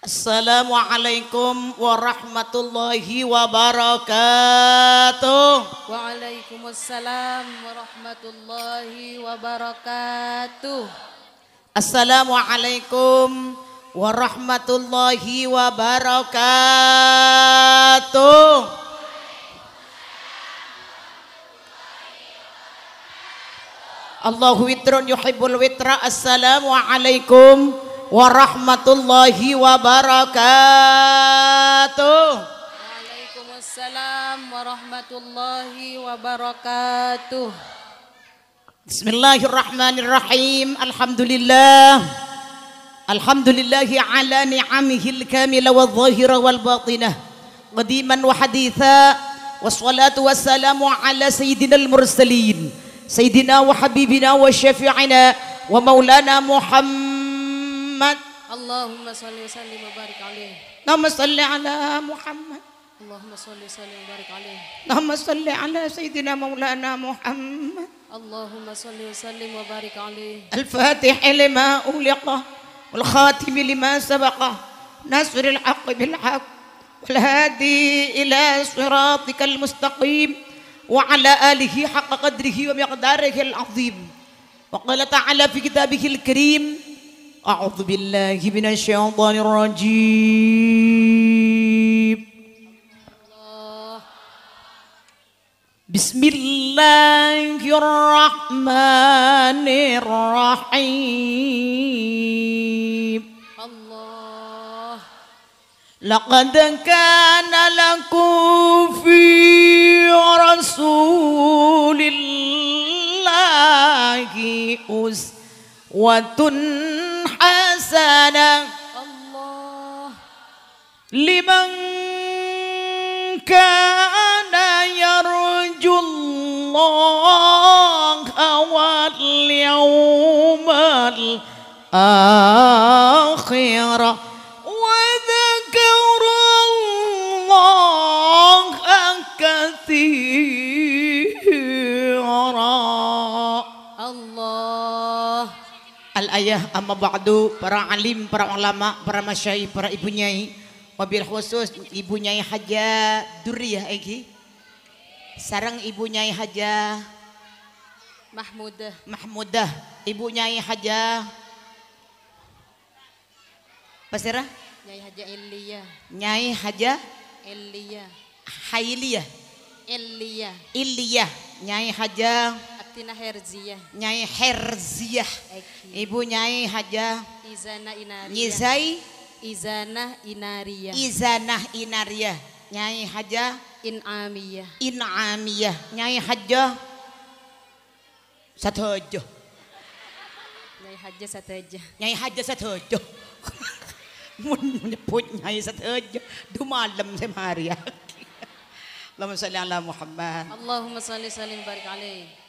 Assalamualaikum warahmatullahi wabarakatuh. Waalaikumsalam warahmatullahi wabarakatuh. Assalamualaikum warahmatullahi wabarakatuh. Allah witrun yuhibbul witra. Assalamualaikum warahmatullahi wabarakatuh. Waalaikumsalam warahmatullahi wabarakatuh. Bismillahirrahmanirrahim. Alhamdulillah. Alhamdulillahi ala ni'amihil kamila wal zahira wal batinah. Qadiman wa haditha. Wassalatu wassalamu ala sayyidina al-mursalin. Sayyidina wa habibina wa syafi'ina wa maulana Muhammad محمد اللهم صل وسلم وبارك عليه اللهم صل على محمد اللهم صل وسلم وبارك عليه اللهم صل على سيدنا مولانا محمد اللهم صل وسلم وبارك عليه الفاتح لما أغلق والخاتم لما سبق نصر الحق بالحق والهادي إلى صراطك المستقيم وعلى آله حق قدره ومقداره العظيم وقال تعالى في كتابه الكريم أعوذ بالله من الشيطان الرجيم بسم الله الرحمن الرحيم الله لقد كان لكم في رسول الله أسوة أحسانا الله لمن كان يرجو الله واليوم الآخر ayah amma ba'du, para alim, para ulama, para masyai, para ibu nyai. Wabil khusus ibu nyai Haja Duriyah iki. Sarang ibu nyai Haja Mahmudah. Mahmudah, ibu nyai Haja Pasirah? Nyai Haja Elia. Nyai Haja Elia. Hailia. Elia. Ilia. Nyai Haja Tina Herziah. Nyai Herziah. Ibu Nyai Haja Izana Inaria. Nyizai Izana Inaria. Izana Inaria. Nyai Haja Inamia. Inamia. Nyai Haja Satu aja. Nyai Haja satu aja. Nyai Haja satu aja. mun menyebut nyai satu aja. du malam semari Allahumma salli ala Muhammad Allahumma salli salim barik alaihi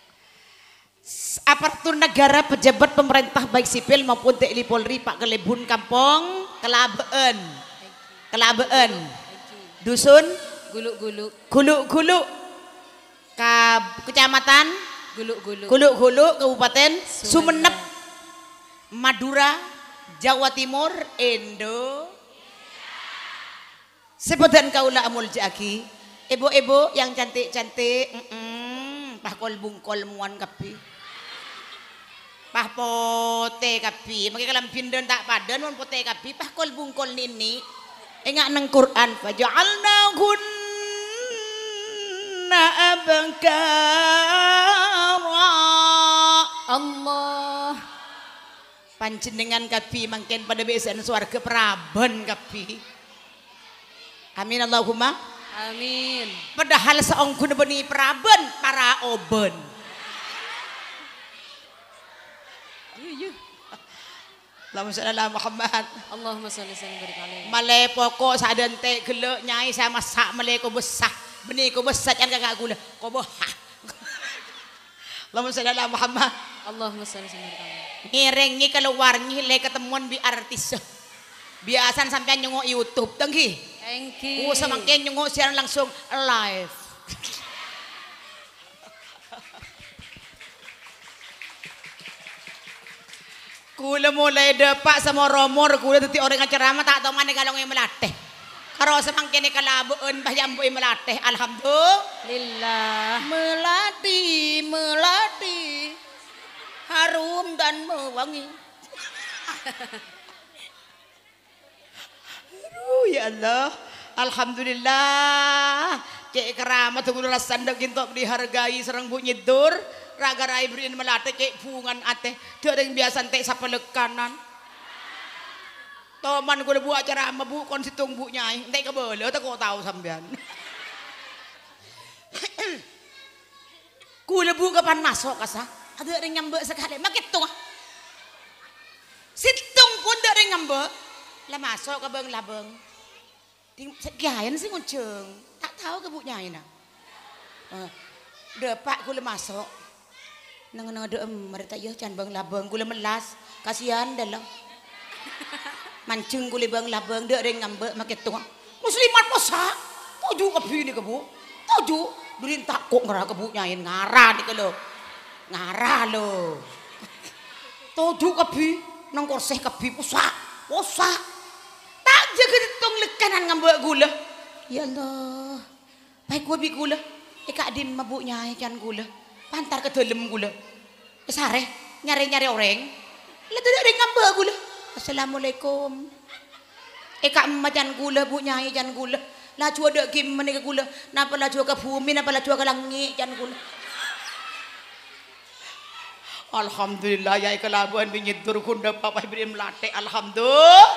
aparatur negara pejabat pemerintah baik sipil maupun TNI Polri Pak Kelebun Kampung Kelabeen Kelabeen Dusun Guluk-guluk Guluk-guluk Ka Kecamatan Guluk-guluk Guluk-guluk Kabupaten Sumenep Madura Jawa Timur Indo Sebutan kaulah amul jaki Ibu-ibu yang cantik-cantik mm -mm, Pakol bungkol muan kapi Pah pote kapi mungkin kalam pindah tak padan mon pote kapi pah kol bungkol nini. Ingat neng Quran, faja'alna na abkara. Allah. Panjenengan kapi, mungkin pada suar ke praban kapi, Amin Allahumma. Amin. Padahal seongkun beni praban para oben. Allahumma sholli ala Muhammad. Allahumma sholli sholli barik alaihi. Male pokok sadente gelek nyai saya masak male ko besah. Beni ko besah kan kakak gula. Ko boh. Allahumma sholli ala Muhammad. Allahumma sholli sholli barik alaihi. Ngiringi keluar le ketemuan bi artis. Biasan sampean nyengok YouTube tenggi. Thank oh, you. Ku semangke nyengok siaran langsung live. Kula mulai depak sama romor kula dadi orang ceramah tak tahu mana kalau melatih. Karo kalau kalabuan bah jambu melatih. Alhamdulillah. Melati, melati. Harum dan mewangi. Aduh ya Allah. Alhamdulillah. Cek keramat tunggu sandok kintok dihargai serang bunyi dur raga rai brin melate kek bungan ateh dereng biasa teh sapelek kanan Toman gue buat cara mebu kon situng bu nyai, entek kebele, tak kau tahu sambian. gue lebu kapan masuk kasa, ada yang nyambe sekali, makin tua Situng pun ada yang nyambe, lah masuk ke beng labeng Gayan sih ngunceng, tak tahu ke bu nyai nak. Uh, Depak masuk, Nang-nang ada emer tak yo iya, can bang labang gula melas. Kasihan dalam. Mancing gula bang labang de ring ngambek make tu. Muslimat posa. Tuju kebi ni kebu. Tuju durin kok ngara kebu nyain ngara ni ke lo. Ngara lo. Tuju kebi nang korseh kebi posa. Posa. Tak je ketung lekanan ngambek gula. Ya Allah. Baik gua bi gula. Eka din nyai can gula. pantar ke dalam gula. Sare, nyare nyare orang. Lalu dia ada ngambil gula. Assalamualaikum. Eka eh, emak gula, bu nyai jangan gula. Laju ada kim mana gula. Napa laju ke bumi, napa laju ke langit jangan gula. Alhamdulillah, ya ikan labuan binyidur kunda papa ibrahim latih. Alhamdulillah.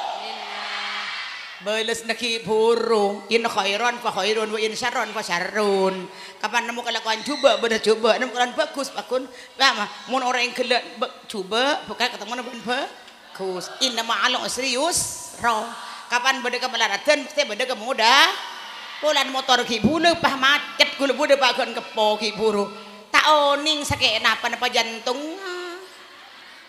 Balas burung, In khairan fa khairun wa in syarron fa syarrun. Kapan nemu kelakuan coba benda coba nemu kelakuan bagus pakun. Lama mun orang yang kelak coba bukan ketemu nemu bagus. in nama ma'al serius raw Kapan benda kemelaratan mesti benda kemuda. Pulan motor kibulu pah macet gulu bude pakun kepo kiburu. Tak oning sakit napa napa jantung.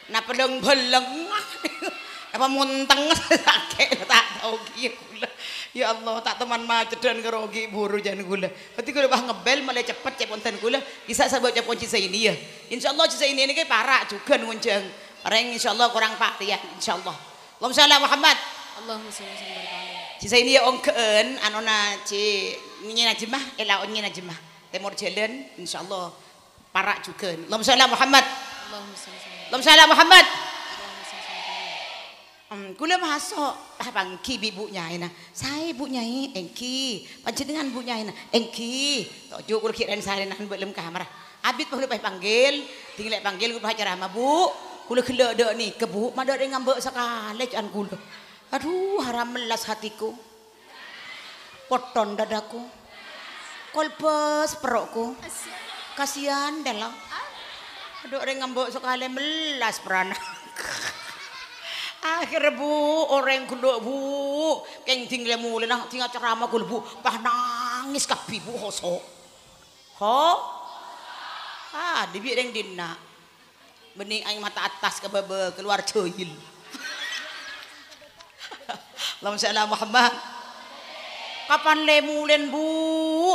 Napa leng beleng. apa munteng sakit tak tahu gula ya Allah tak teman macet dan kerogi buru jangan gula berarti gula bah ngebel malah cepet ceponten gula bisa saya buat cepon cisa ini ya Insya Allah cisa ini ini kayak parah juga nunjang orang Allah kurang pak ya Allah Allahumma sholli Muhammad Allahumma sholli cisa ini ya ongkeen anona ci nyina najmah elah eh, nyina jemah temor jalan Allah parah juga Allahumma sholli Muhammad Allahumma sholli Allahumma sholli Muhammad Um, kula masuk abang ah, ki bibu nyai nah. Saya bu nyai engki. Panjenengan bu nyai nah. Engki. Tojo kula kiren sare nan belum kamar. Ah. Abit perlu pai panggil, tinggal panggil kula hajar sama bu. Kula kelo dok ni ke bu, madak dengan ngambek sekali jan kula. Aduh, haram melas hatiku. Poton dadaku. Kolpes perokku. Kasihan dalam. lah. Aduh, orang ngambek sekali melas peranak. Akhir bu, orang kudo bu, keng tinggal mulai nah tinggal ceramah gue bu, pah nangis kapi bu hoso, ho, ah dibi yang dina, bening ayam mata atas ke bebe keluar Lama saya salli Muhammad. Kapan le mulen bu,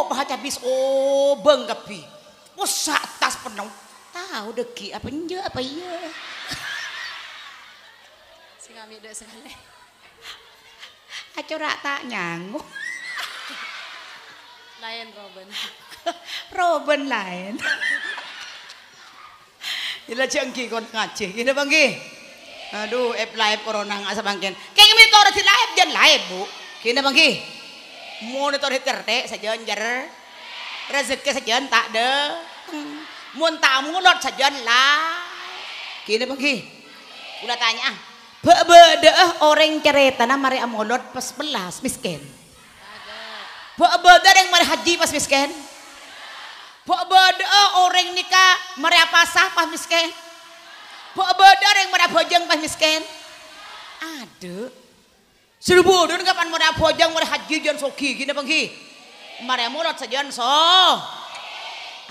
pah habis obeng kapi, pusat atas penuh, tahu deki apa nje apa iya ngami dek sekali. Acorak tak nyanguk. Lain Robin. Robin lain. Ila cengki kon ngaji, Ila bangki. Aduh, ep live corona nggak sebangkin. Keng orang si live jangan live bu, gini bangki. Monitor di terte jar, rezeki sejajar tak de. Mun tamu lot lah. Gini bangki. Udah tanya ah. Bebedeeh orang kereta nah mari amolot pas belas miskin. Bebedeeh yang mari haji pas miskin. Bebedeeh orang nikah mari pasah pas miskin. Bebedeeh yang mari bojeng pas miskin. Aduh. Seribu dun kapan mari bojeng mari haji jangan soki gini pengki. Mari amolot sajian so.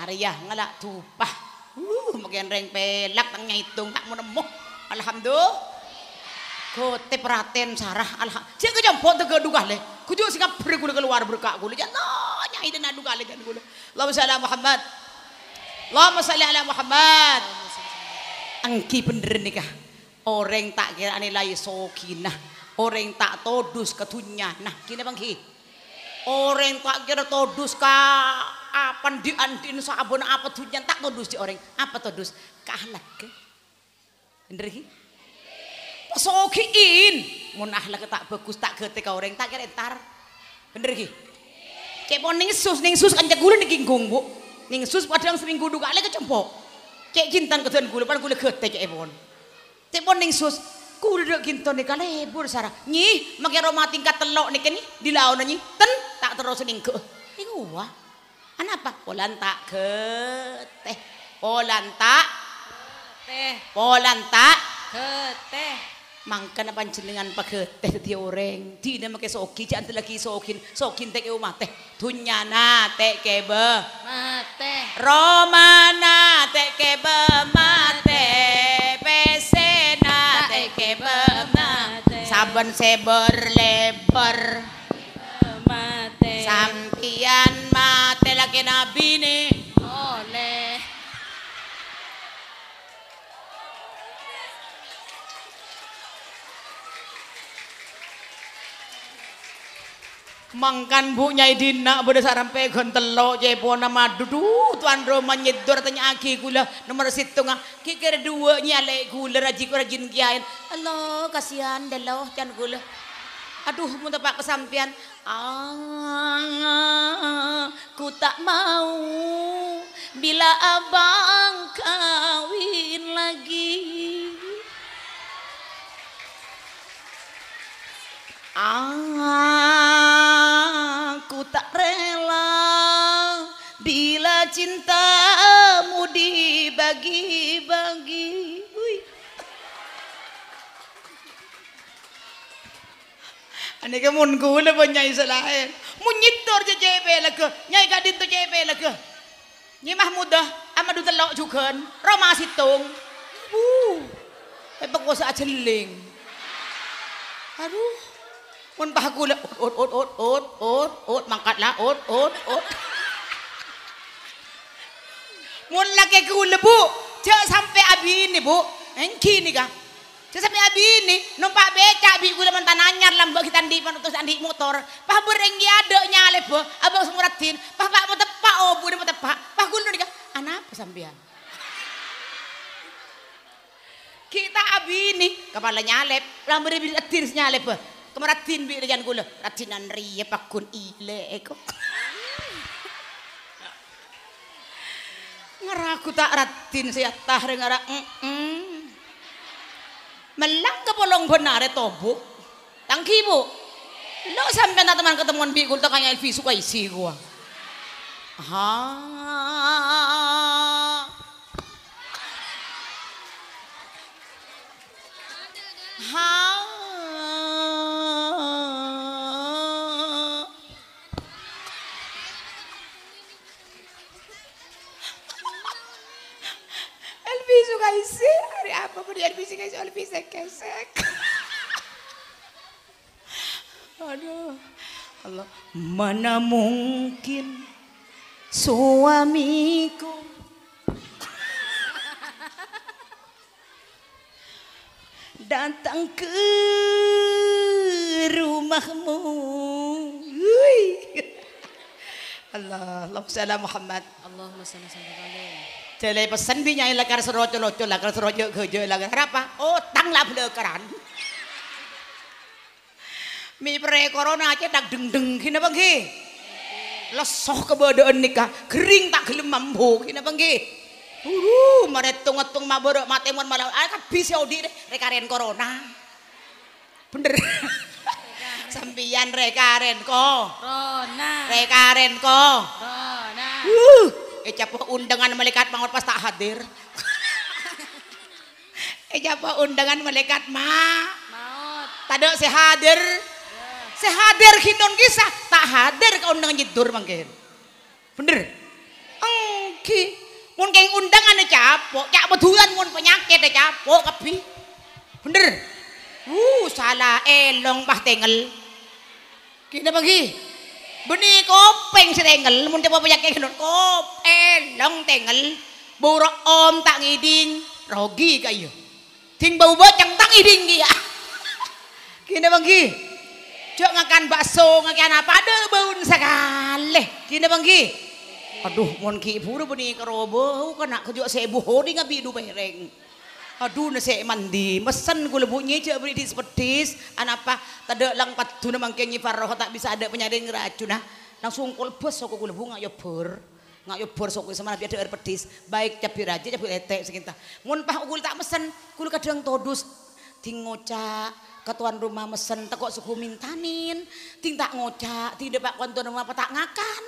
Arya ngalak tupah. Uh, mungkin reng pelak tang ngitung tak mau Alhamdulillah. Kutip Raden Sarah Allah. Sing yang jombok tege duga le. Kudu sing kan berikut kula keluar berkah kula. Ya no nyai dan dugah le kan kula. Allahumma Muhammad. Lo shalli ala Muhammad. Angki bener nikah. Orang tak kira ane lai sokinah. Orang tak todus ketunya. Nah, kini bang ki. Orang tak kira todus ka apa di andin sabun apa tujuan tak todus di orang apa todus kahlak ke. Bener ki? sogiin ngunah lek tak bagus tak gete ka orang tak kira entar bener ki cek pon kan ning sus ning sus kan gulu niki nggung bu ning sus padang seminggu duga lek kecempok cek kintan kedan gulu pan gulu gete kek pon cek pon ning sus kudu kinton nika lebur sarah nyi make roma tingkat telok niki di dilaon nyi ten tak terus ning ke iku wah Kenapa? Polan tak geteh. Polan tak geteh. Polan tak keteh mangkana jenengan pageteh di oreng nama ke soki jan lagi sokin sokin teke umate na teke be mate romana teke kebe, mate pesena teke be mate saben seber lebar mate sampian mate lagi nabi nih. Mangkan bu nyai dina beda sarang pegon telo jai pona madu tuan Roma nyedor tanya aki gula nomor situ ngah kikir dua nyale gula raji rajin jin kiain kasihan kasihan delo kan gula aduh muntah pak kesampian ah ku tak mau bila abang kawin lagi ah rela bila cintamu dibagi-bagi. Ani ke mun gula pun nyai selain. Munyit tor je JPL ke. Nyai kadin din to JPL ke. mah Mahmud Amat Amadu telok juga. Roma situng. Bu. Eh pagkosa ajeling. Aduh. Mun bahagula, ut, ut, ut, ut, ut, ut, lah, ut, ut, ut. Mun lagi gula bu, cek sampai abi ini bu, engki nih kah. Cek sampai abi ini, numpak becak bi gula mantan nanyar lambak kita di penutus andi motor. Pah berenggi ada nyale bu, abang semuratin. Pah pak mau tepak, oh bu mau tepak. Pah gula nih kah, anak apa sambian? Kita abi ini, kepala nyalep, lambak dia nyalep kemaratin bi riyan kula. ratinan riye pakun ile, eko Ngeraku tak ratin saya tahre ngara mm -mm. Melang benar benare bu Tangki bu. Lo sampai na teman ketemuan bi kul kaya Elvi suka isi gua. Ha. Ha. Kaisar. Apa kemudian bisa kasih oleh Aduh. Allah, mana mungkin suamiku datang ke rumahmu. Allah, Allahumma Muhammad. Allahumma jadi pesen bi nyai lekar serojo lojo lekar serojo gejo lekar apa? Oh tang lah belakaran. Mi pre corona aja tak deng deng kini pengki. Lesoh kebodohan nikah kering tak gelem mampu kini pengki. Uru, mereka tung tung maborok matemun malah kan bisa audit rekaren corona. Bener. Sampian rekaren ko. Corona. Rekaren ko. Corona. Uh. Eja eh, po undangan malaikat maut pas tak hadir. Eja eh, po undangan malaikat ma, Maut. Tado si hadir. Si hadir hitung kisah. Tak hadir ke undangan jidur mungkin. Bener? Engki. Mun undangan undangan capok, cak betulan mun penyakit capok kepi. Bener? Uh, salah elong pah tengel. Kita pergi. Bunyi kopeng si tengel, mun tiap banyak yang non kopeng, long tengel, buruk om tak ngiding, rogi kayu. Iya? Ting bau yang tak ngiding dia. Kini bangki, cok ngakan bakso, ngakan apa ada bau sekali. Kini bangki, aduh mon ki buru beni kerobo, kena kejuak sebuh, di ngabidu du aduh nasi mandi mesen gue lebuknya cek beli dis anapa tadi lang patu namang kengi farroh tak bisa ada penyadin ngeracun nah langsung kulbes aku gue lebih ngayo pur, ngayo pur, sok sama nabi ada air pedis baik cabai raja cabai letek sekinta mun pah gue tak mesen gue kadang todus tingoca ketuan rumah mesen tekok suku mintanin ting tak ngocak ting depak kontor rumah tak ngakan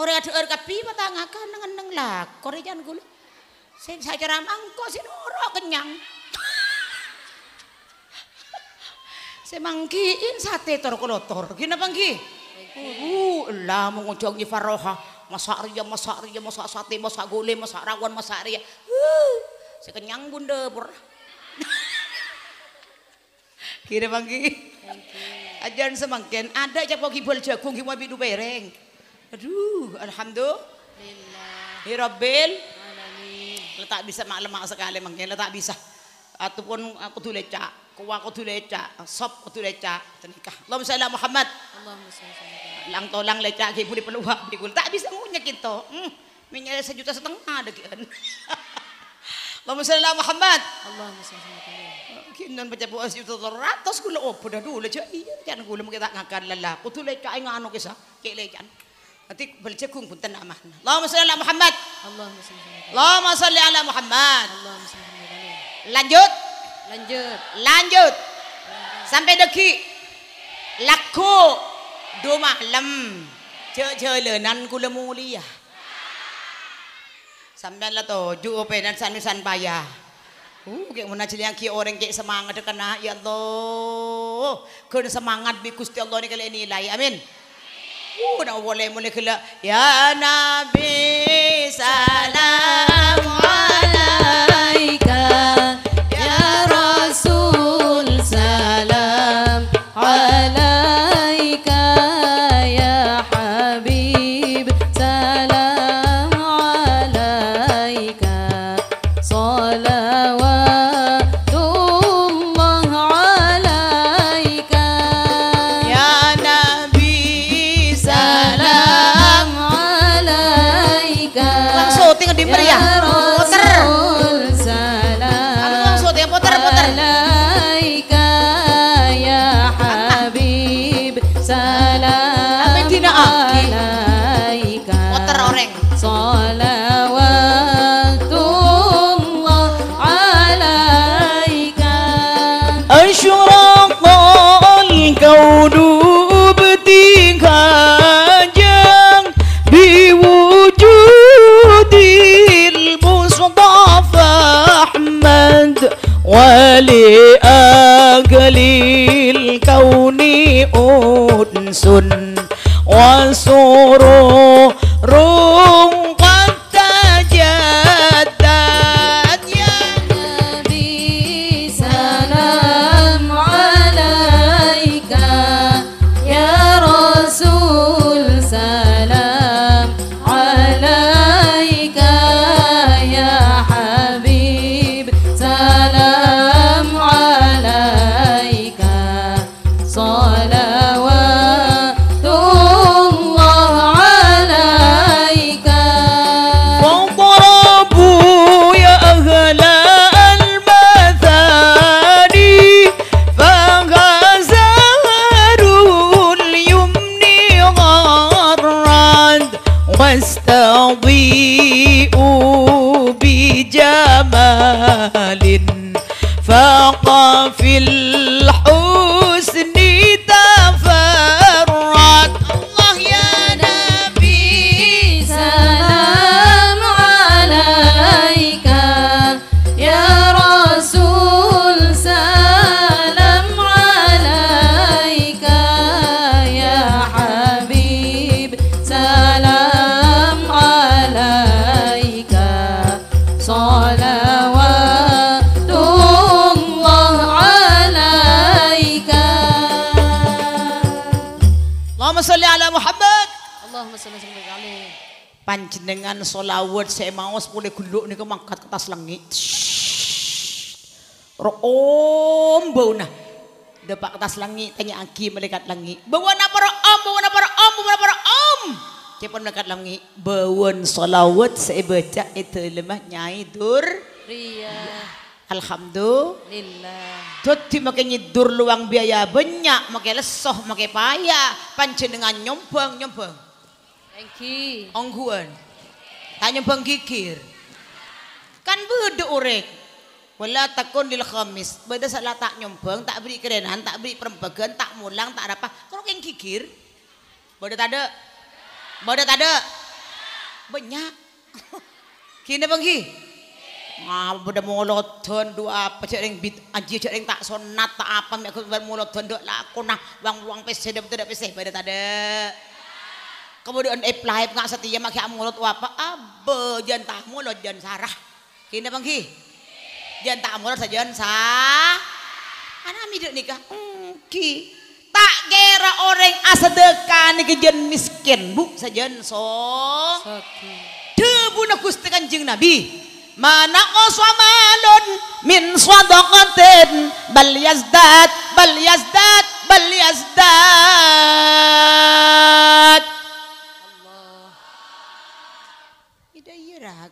orang ada air kapi tak ngakan neng neng lah korejan gulung. Sing saya ramah engko sing ora kenyang. Saya mangkiin sate tor kolotor. Gina pangki. Uh, lah mau faroha. Masak ria, masak ria, masak sate, masak gulai, masak rawon, masak ria. Uh, saya kenyang bunda. Pur. Kira pangki. Ajaran semangkin ada aja pagi bol jagung gimana bidu bereng Aduh, alhamdulillah. Lillah letak bisa mak lemak sekali mungkin letak bisa ataupun tu uh, leca kuwa tu leca sop tu leca nikah Allahumma sholli Muhammad Allahumma sholli lang tolang leca ki puli peluang di tak bisa ngunya kita hmm sejuta setengah dekeun Allahumma sholli Muhammad Allahumma sholli kinan baca buas itu ratus kula opo dah dulu cak iya jangan kula mengkitak ngakan aku tu leca anu kisah kek lecan Nanti beli cekung pun tenang mah. Muhammad. Allahumma salli ala Muhammad. Allahumma salli ala Muhammad. Lanjut. Lanjut. Lanjut. Sampai deki. Laku. Do malam. nan kula mulia. Sampai lah toju san-san payah. Uh, kayak mana yang kia orang kayak semangat kena ya Allah. Kena semangat bi Gusti Allah ni kali nilai. Amin. Uh, dah boleh boleh kelak. Ya Nabi salam. 我礼。langit saya mau sepuluh gunduk ini mangkat ke tas langit. om bau nah. Depak tas langit tanya aki melekat langit. Bawa nah, apa nah, para om, bawa na para nah, om, bawa na para om. Cepon melekat langit. Bawon salawat saya baca itu lemah nyai dur. Ria. Alhamdulillah. Jadi makai nyidur luang biaya banyak, makai lesoh, makai payah, panjenengan nyombang nyombang. Thank you. Ongguan. tak nyembang gigir. Kan bedu urek. Wala takun di khamis. Beda salah tak nyombang, tak beri kerenan, tak beri perembagan, tak mulang, tak apa. Kalau yang gigir. Beda tak ada? Beda tak ada? Banyak. Kini bangki? Ngap beda mulutun dua apa cak ring bit aji cak ring tak sonat tak apa Mereka aku bermulutun dua lah aku nak wang wang pesen dapat tidak pesen beda tak ada. kemudian eh, live nggak setia makai mulut apa? abe jantah tah mulut sarah kini bangki? Jangan tah mulut saja sah anak midek nikah hmm, ki tak kira orang asedekan nih kejen miskin bu saja so debu nak tekan jeng nabi mana oswamalun min swadokaten bal yazdad bal yazdad bal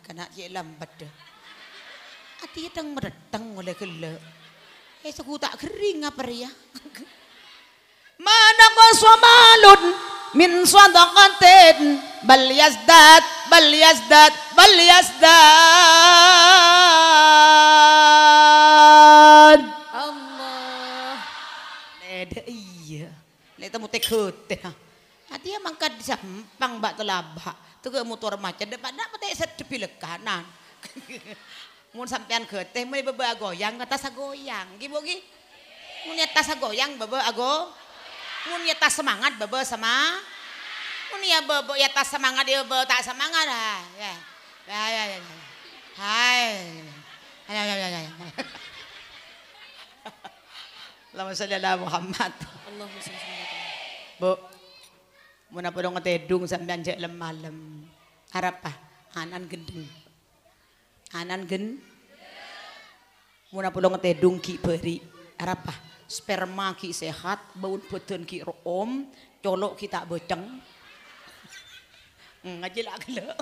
kena je lambat dah. Ati teng mereteng oleh gele. Eh suku tak kering apa ya? Mana kosomalun min sadaqatin bal yasdat bal yasdat bal yasdat. Allah. Lede iya. Lede tekut. huteh yang kan mangkat di sampang bak telabak. Tuh motor macan dapat dapat ya sedepi lekanan. Mun sampean geteh mulai beba goyang kata goyang. Gitu gi. Mun nyata yang bebe ago. Mun nyata semangat bebe sama. Mun ya bebe ya semangat dia ya bebe tak semangat lah. Ya. Ya ya ya. Hai. Ya ya ya ya. Allahumma shalli ala Muhammad. Allahumma shalli ala Bu, Muna po ngetedung sampean jek lem malem. Harap pa, hanan gendeng. Hanan gen. Muna ngete dung ki beri. Harap pa, sperma ki sehat, baun badan ki room, colok ki tak beceng. Hmm, ngaji lah gelek.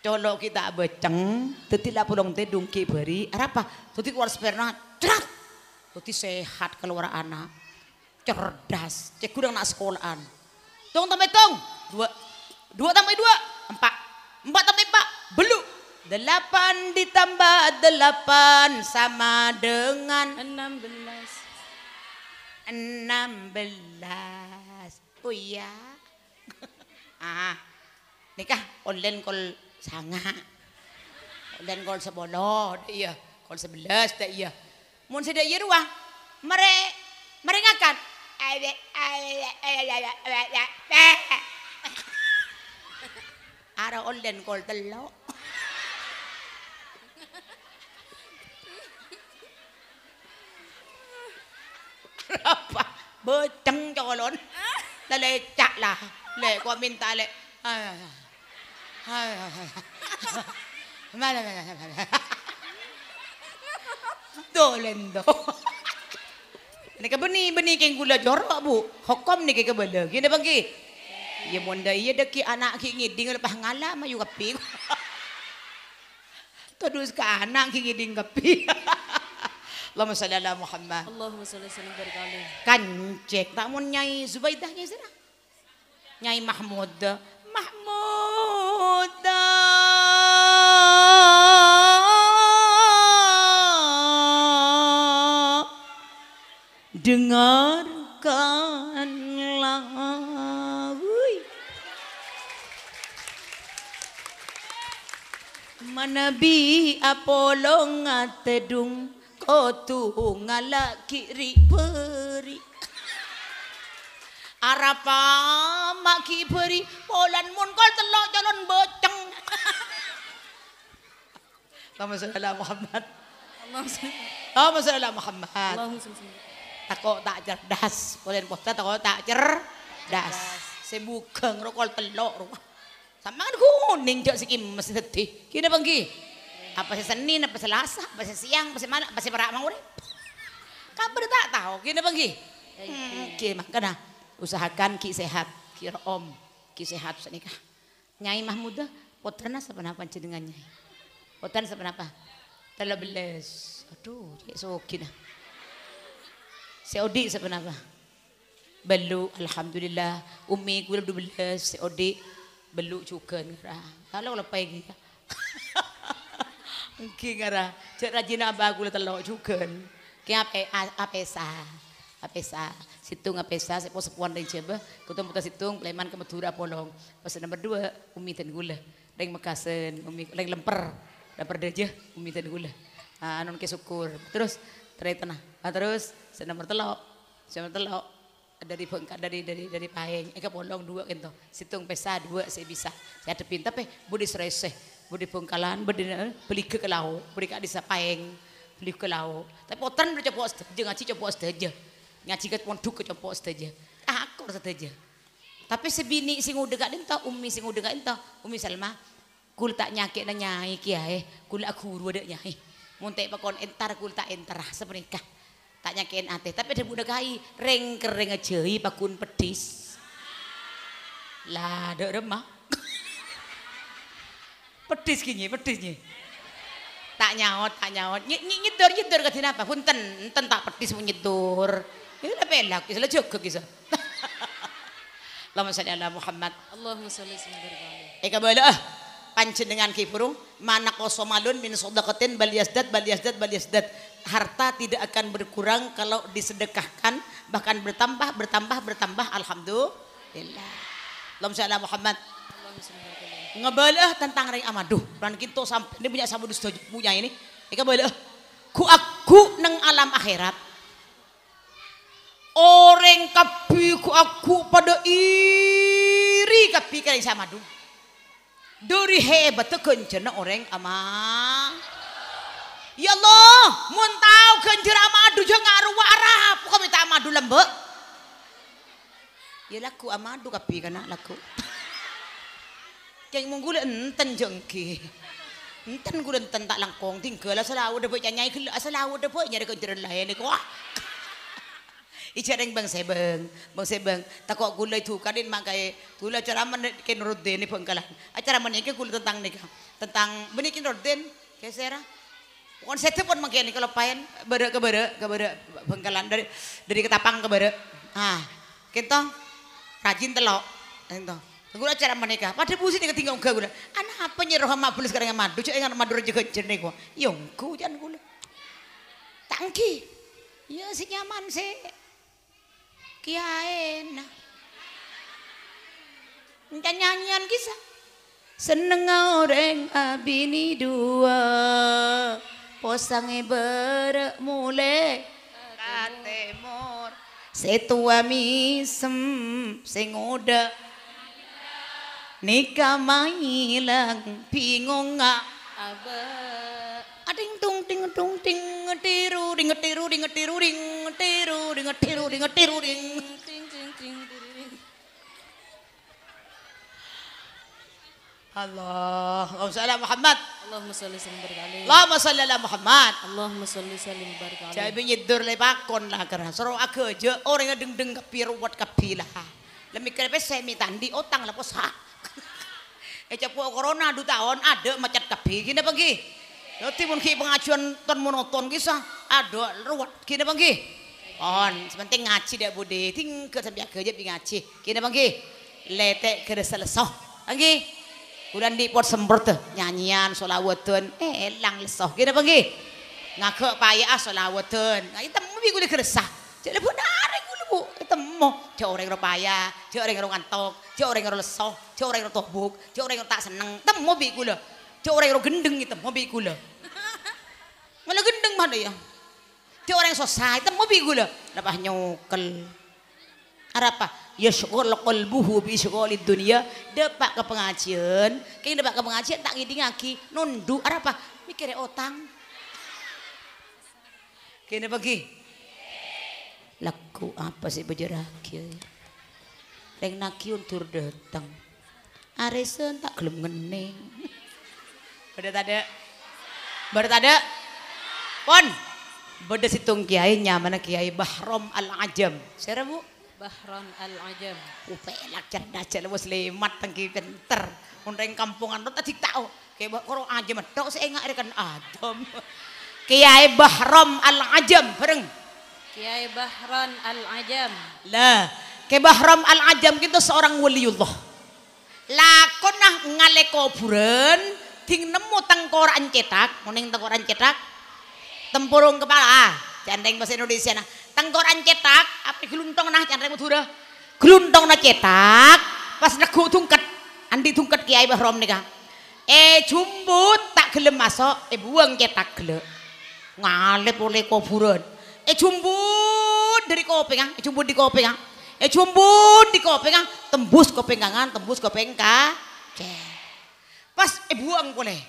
Colok ki tak beceng, tetilah pulong tedung ki beri. Harap pa, teti keluar sperma, trat. Teti sehat keluar anak. Cerdas, cek kurang nak sekolahan. Tong tambah tong. Dua. Dua tambah dua. Empat. Empat tambah empat. belu Delapan ditambah delapan sama dengan. Enam belas. Enam belas. Oh iya. ah. Nikah online call sangat Online call sebelas Iya. Call sebelas. Iya. Mungkin sedaya iya ruah. Mereka. Mereka kan. ആരോ ഒല്ലൻ കൊൾത്തല്ലോ bơ trăng cho lớn là lệ chạ là lệ qua bên ta lệ mà là tôi lên đó Nika benih benih keng gula jorok bu. Hukum ni benda gini Kena bangki. Ya bonda iya deki anak ki ngiding lepas ngalah mayu kapi. Terus ke anak ki ngiding kapi. Allahumma salli ala Muhammad. Allahumma salli sallam berkali Kan cek tak mau nyai Zubaidah nyai sana. Nyai Mahmud. Mahmud. dengarkanlah Ui. manabi Apollo ngatedung kotu ngalak kiri peri arapa maki peri polan mun kol telok jalan boceng Allahumma salli ala Muhammad Allahumma salli ala Muhammad Allahumma salli tako tak cerdas kalian posta tako tak cerdas sebugeng rokok telok rumah sama kan kuning jok sikit masih sedih kini panggi apa sih Senin apa Selasa apa sih siang apa sih mana apa sih perak mang urip kabar tak tahu kira panggi hmm, makanya ah. usahakan ki sehat kira om ki sehat nikah, Nyai mahmuda, Mahmudah potana ah, sebenapa jenengan Nyai nas telah 13 aduh cek sogin ah. COD sebenarnya. Belu alhamdulillah umi udah 12 COD belu juga ngara. Kalau lepai iki. Mungkin ngara. Cek rajin abah ku telok juga. apa apa? Situ Apesa. Situng apesa sepo sepuan dari jebah. Kutum putus situng leman ke Madura polong. pas nomor dua umi dan gula. Ring mekasen umi ring lemper. Lemper aja umi dan gula. Anon ah, non ke syukur. Terus terai tenah. Nah, terus saya nomor telok, nomor telok dari bengkak dari dari dari pahing, eka pondong dua gitu, situng pesa dua saya bisa, saya ada pinta pe, budi serese, budi bengkalan, budi eh, beli ke kelau, beli kak desa pahing, beli ke kelau, tapi potan udah copot aja ngaji saja, saja, ngaji ke pondok coba saja, ah aku harus saja. Tapi sebini si udah gak entah, umi si udah gak entah, umi Salma, kul tak nyakit na nyai kiai, kul aku guru nyai, muntek pakon entar kul tak entar seperikah tak nyakin ateh tapi ada muda kai reng kereng ajahi pakun pedis lah ada remah pedis gini pedis tak nyawot, tak nyawot. ny ny nyedur nyedur ke apa punten enten tak pedis pun nyedur itu ya lah pelak bisa lah jogok bisa Allahumma salli ala Muhammad Allahumma sholli sallallahu Eka bala ah. pancen dengan kipurung, mana kosomalun min sodakotin baliasdat baliasdat baliasdat harta tidak akan berkurang kalau disedekahkan bahkan bertambah bertambah bertambah alhamdulillah Allahumma sholli ala Muhammad ngebaleh tentang ring amadu. dan kita sampai ini punya sabu dusta punya ini Ika boleh eh. ku aku neng alam akhirat orang kapi ku aku pada iri kapi kering sama duh dari hebat jenak orang amang Ya Allah, mun tau genjera kan madu yo ngaruh arah, kok minta madu lembek. Ya laku amadu ah, kapi kana laku. Ceng munggu le enten jengki. Enten gue enten tak langkong tinggal asalawu depok nyai gelo udah depok nyari genjera lain kuah. Icha deng Bang Sebeng, Bang Sebeng, takok gula itu kadin mangkai gula acara menekin Rudin ni pengkalan. Acara menekin gula tentang nika, tentang menekin Rudin, kesera. Ah konsepnya pun mungkin kalau pahen, bere ke bere ke bere bengkelan dari dari ketapang ke bere ah kita rajin telok kento. gue acara menikah pada busi nih ketinggal gue gue anak apa nyeroh mabul sekarang yang madu cuy yang madu juga jernih gue yongku ya jangan gue tangki ya si nyaman sih kiaen. Nah. Nyanyian nyanyian kisah seneng orang abini dua posange bermule kate mor setua misem sing udah nikah mailang bingung nggak abe ading tung ting tung ting ngetiru ding ngetiru ding ngetiru ding ngetiru ding ngetiru ding ngetiru ding Allah. Allahumma salli Muhammad. Allahumma salli sallim barakallahu. Allahumma salli ala Muhammad. Allahumma salli sallim barakallahu. Jadi nyedur le pakon lah kerana soro aku je orang yang deng deng kepiruat kepilah. Lemik kerpe semi tandi otang lah posa. Eca eh, puak corona du tahun ada macet kepi gini pagi. Nanti ya, pun ki pengajuan ton monoton kisah ada ruwet gini pagi. On, penting ngaji dek budi, ting ke sampai aja ngaji. Gini pagi, letek kereselesah. Anggi. Kudan di pot sembert nyanyian solawatan eh elang lesoh Kita pergi ngakak payah ah, solawatan nah itu mau bikin keresah jadi pun ada gula bu. itu mau cewek orang yang payah cewek orang yang ngantok cewek orang yang lesoh cek orang yang tobuk, cek orang yang tak seneng itu mau bikin gue cek orang yang gendeng itu mau bikin gula. mana gendeng mana ya cewek orang yang sosai itu mau bikin gue lepas nyokel apa yashghal qalbuhu bi isghalid dunia dapat ke pengajian kini dapat ke pengajian tak ngiding lagi nundu apa mikirnya otang kini pergi laku apa sih bejerak ya yang naki untur datang. arisan tak gelem ngening. Bedet ada. Bedet ada. Pon. Bedet situng kiai nyamana kiai Bahrom Al Ajam. Sera Bu bahron al ajam kupelak cerdas cerdas wis limat tengki kenter undeng kampungan rut tahu. Kaya bah orang ajam tok saya nggak rekan ajam kiai bahrom al ajam bareng kiai bahron al ajam lah kiai bahrom al ajam kita seorang waliullah lakonah ngale kuburan ding nemu tengkoran cetak mending tengkoran cetak tempurung kepala ah jandeng bahasa Indonesia nah tengkoran kan cetak apa geluntong nah jangan remut hurah geluntong nah cetak pas negu tungket andi tungket kiai bahrom kak. eh jumbut tak gelem masuk eh buang cetak gelek ngalep kau kuburan eh jumbut dari kopi ah eh jumbut di kopi ah eh jumbut di kopi ah tembus kopi kangan tembus kopi ka pas eh buang boleh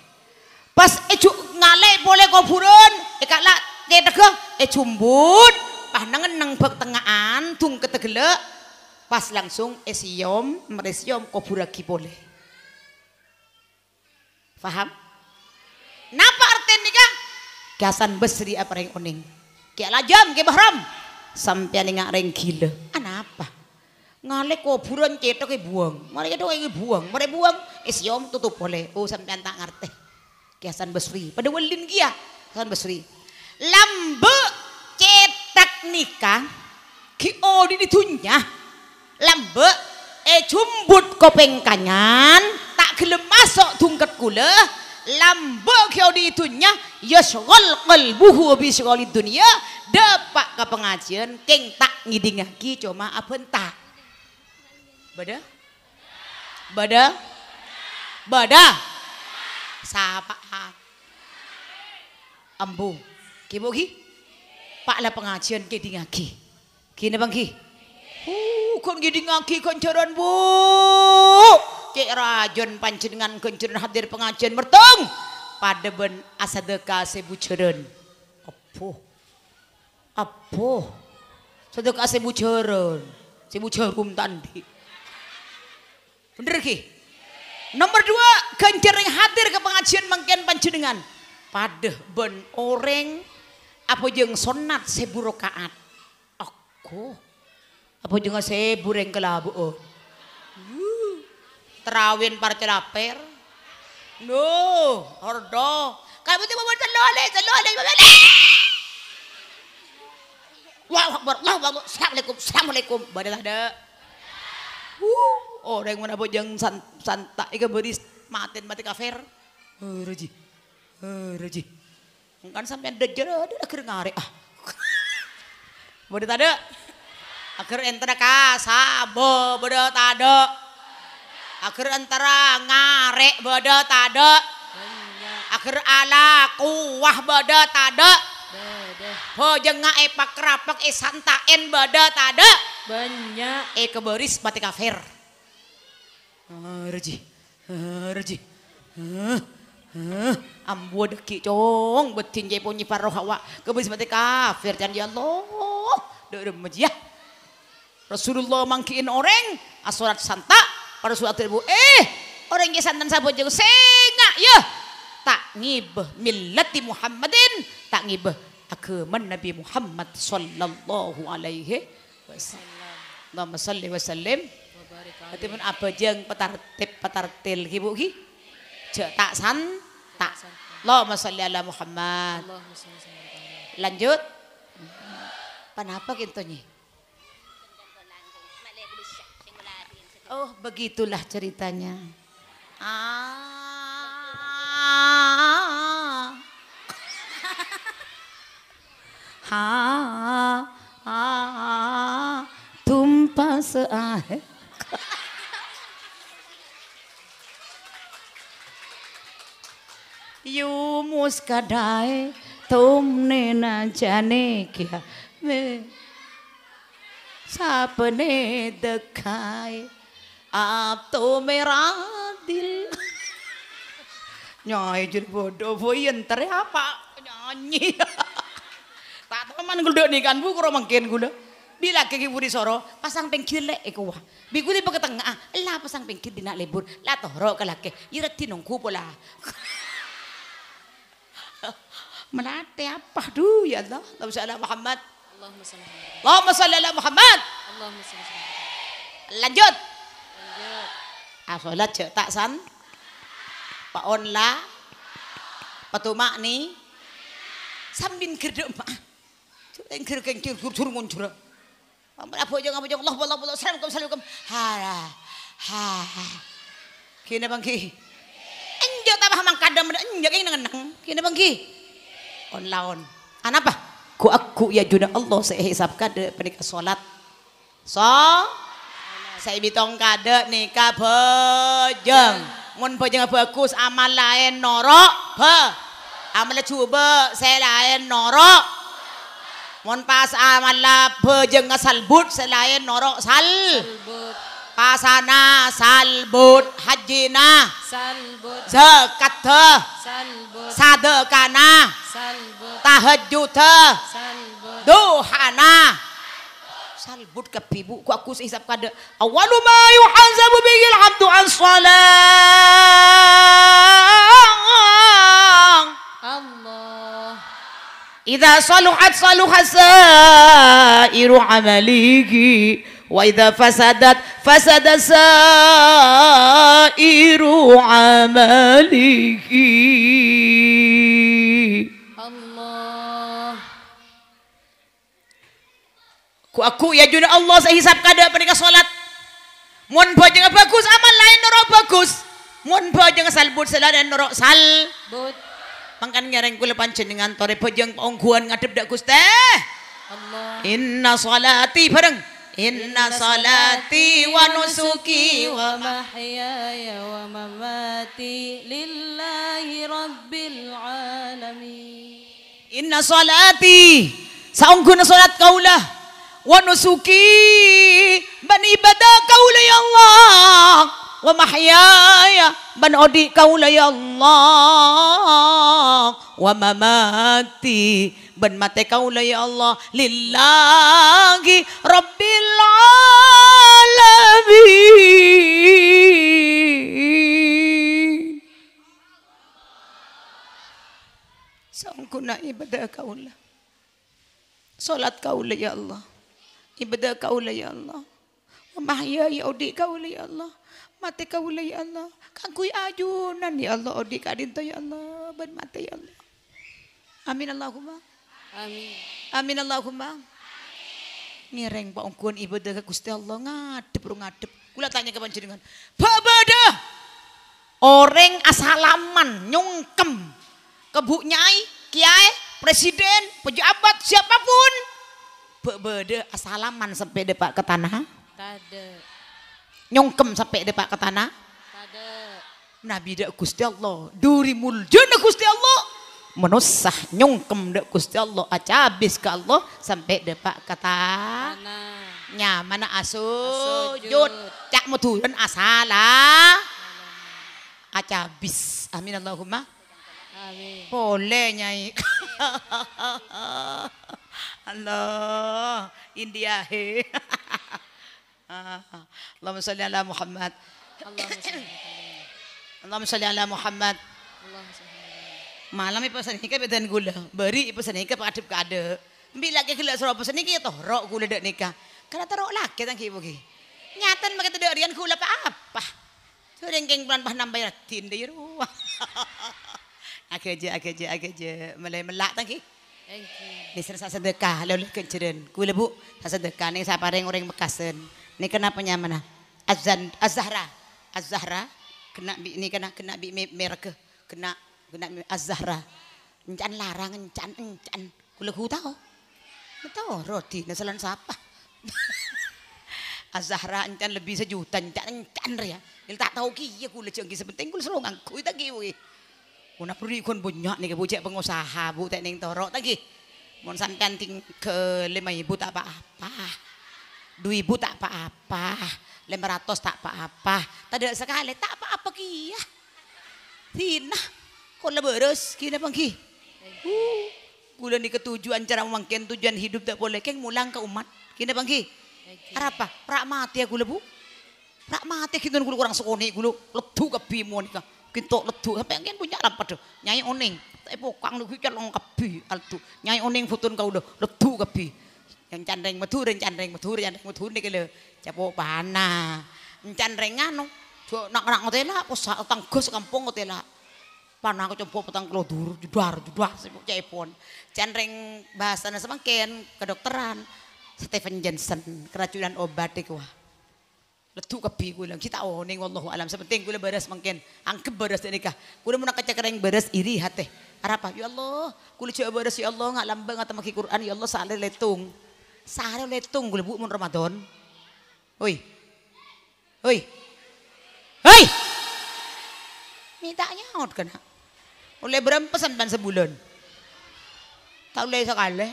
pas eh ngalep boleh kau kuburan eh kalak tetek eh jumbut pah nang bek tengahan tung ketegelek pas langsung esiom eh, meresiom koburagi boleh faham? napa arti kan kiasan besri apa yang oning kia lajam kia bahram sampai nengak ring gila anapa? Ah, ngalek koburan cetok kia buang mereka tuh kia buang mereka buang esiom eh, tutup boleh oh sampai tak ngerti kiasan besri pada walin kia ya, kiasan besri lambe cetok nikah giodi di dunya lambek eh jumbut kopeng kanyan tak gelem masuk dungket kula lambek giodi ya di ya yasghal qalbuhu bi syghali dunia, dapat ke pengajian keng tak ki cuma abentak, tak bada bada bada sapa ha embu Pak lah pengajian ki di ngaki Gini bang ki. Uh, kon ki di kencuran bu. Ki rajon panjenengan dengan jaran hadir pengajian mertung. Pada ben asadeka sebu ceren. Apa? Apa? Sedekah sebu ceren. Sebu jarum tadi. Bener ki? Nomor dua, ganjar hadir ke pengajian mengken panjenengan. pada ben orang apa jeng sonat seburuk kaat? aku apa jeng sebureng kelabu oh. Uh, terawin parte laper no ordo kamu tuh mau selole selole selole wah Akbar, wah Akbar. Assalamualaikum, Assalamualaikum. Badalah ada Uh, oh, yang mana bojang san, ke beris matin mati kafir. Uh, rezeki. uh, sampai kan sampean dejer ada akhir ngarek. Ah. Bodoh tade. Akhir antara bo bodoh tade. Akhir entara ngarek bodoh tade. Akhir ala kuah bodoh tade. Hojeng nga e pakrapak e en bodoh tade, Banyak. E keboris mati kafir. Reji. Reji. Ambo deki cong, betin jai punyi paroh awak. Kebis mati kafir dan ya Allah. Dere ah. Rasulullah mangkiin orang, asurat ah, santa, pada surat ibu. Eh, orang yang santan sabu jauh senga ya. Tak ngibah millati Muhammadin, tak ngibah akaman Nabi Muhammad sallallahu alaihi wasallam. nama salli wa sallim. pun apa jeng petar tep ki bu ki? tak san tak Allahumma salli ala Muhammad lanjut kenapa kintunya Oh begitulah ceritanya. Ah, ha, ah, tumpah ah yumus kadae tumne na jane kya me sapne dekhaye ap to mera dil Nyai jadi bodoh, boy entar apa nyanyi. tak teman gula nih kan bu, kuro mungkin gula. Bila kiki buri soro, pasang pengkil le eko wah. Biku di tengah, lah pasang pengkil di nak libur, lah ro kalake irati kupola. pola melatih apa tuh ya Allah Allahumma salli Muhammad Allahumma salli ala Muhammad Allahumma salli lanjut lanjut asolat ah, jek tak san pak onla petumak ni sambil kerja mak yang kerja yang kerja muncul Ampun apa jong apa jangan Allah Allah Allah salam salam salam ha ha kini bang bangki. enjo tabah mang kadam enjo kini nang nang kini bang on laon. Anapa? Ku aku ya juna Allah saya hisap kade pernik solat So saya bitong kade nikah bejeng. Mun bejeng bagus amal lain norok be. Amal coba saya lain norok. Mun pas amal la bejeng but saya lain norok sal. Salbut. Pasana salbut hajina salbut zakatha salbut sadakana salbut salbut duhana salbut kepibu ku aku hisap kada awalu ma yuhazabu bil abdu an salah Allah Idza saluhat saluhat sairu amalihi Wa idza fasadat fasada sairu amalihi. Allah. Ku aku ya juna Allah saya hisap kada mereka salat. Mun jangan bagus amal lain nurok bagus. Mun jangan salbut seladan nurok sal. But. Mangkan ngareng kula panjenengan tore bojong paungguan ngadep dak Gusti. Allah. Inna salati bareng إن صلاتي ونسكي ومحياي ومماتي لله رب العالمين إن صلاتي سأنكون صلاة قولة ونسكي بني بدا قول يا الله ومحياي بن أدي قول يا الله ومماتي ben mate kaulah ya Allah lillahi rabbil alamin sangkuna ibadah kaulah. salat kaulah ya Allah ibadah kaulah ya Allah Mahya ya odi kaulah ya Allah mate kaula ya Allah Kangkui ajunan ya Allah odi kadinto ya Allah ben mati ya Allah amin Allahumma Amin. Amin Allahumma. Ngireng Pak Ungkun ibadah ke Gusti Allah ngadep ro ngadep. Kula tanya ke panjenengan. Babadah. Orang asalaman nyungkem ke Nyai, Kiai, Presiden, pejabat, siapapun. Babadah asalaman sampai depak ke tanah. Tade. Nyungkem sampai depak ke tanah. Tade. Nabi dak Gusti Allah, durimul jeneng Gusti Allah menusah nyungkem dek Gusti Allah acabis ke Allah sampai depak kata nya mana asujud cak muduran asala acabis amin Allahumma amin boleh nyai Allah India he allah masya allah Muhammad Allahumma salli ala Muhammad Allahumma salli Malam seni nikah beten gula. Beri pesan nikah pakai adip kade. Bila ke gila suruh seni nikah toh rok gula dek nikah. Karena terok lah kita ki nyata Nyatan mereka tidak rian gula apa apa. Tuh rengkeng pelan bayar tin ratin ya, rumah aja aja aja aja, melayu melak tangki. Lisan saya sedekah lalu kenceren. Gula bu saya sedekah nih saya orang orang bekasen. Ini kenapa nyamana? Azan Azahra Azahra, kena bi ini kena kena bi merek kena guna azhara encan larang encan encan kula ku tau tau rodi nasalan sapa azhara encan lebih sejuta encan encan ya il tak tahu ki ya kula jengki sepenting kula selongang ku tak ki we kuna puri kon bunyak nih pengusaha bu tak neng torok tak ki mon santan ting ke lima ibu tak apa-apa dua ibu tak apa-apa lima ratus tak apa-apa tak ada sekali tak apa-apa ki ya Tina Kon leberes, kina pangki. Uh, kula ni ketujuan cara memangkin tujuan hidup tak boleh keng mulang ke umat. Kina pangki. Apa? Rak mati ya kula bu. Rak mati kita kula orang sekoni kula letu kebi monika. Kinto letu apa yang punya lampat do. Nyai oning. Tapi pokang lu kical long kebi altu. Nyai oning futun kau do letu kebi. Yang candreng metu yang candreng metu yang candreng matu ni kele. Capo panah. Candreng anu. Nak nak ngotela, pusat tanggus kampung ngotela. Pan aku coba petang kilo dur, judar, sibuk cepon. Cian ring bahasana kedokteran. Stephen Jensen, keracunan obat iku. Letu kepi gue lang, kita oning Allah alam. Sepenting gue beres mungkin, angkep beres ini kah. Gue mau nakacak yang beres iri hati. Arapa, ya Allah, gue coba beres ya Allah, nggak lambang atau maki Quran, ya Allah sehari letung. Sehari letung gue bu mun Ramadan. Oi, oi, oi, mintanya out kena. Oleh berempesan pan sebulan. Tak oleh sekali.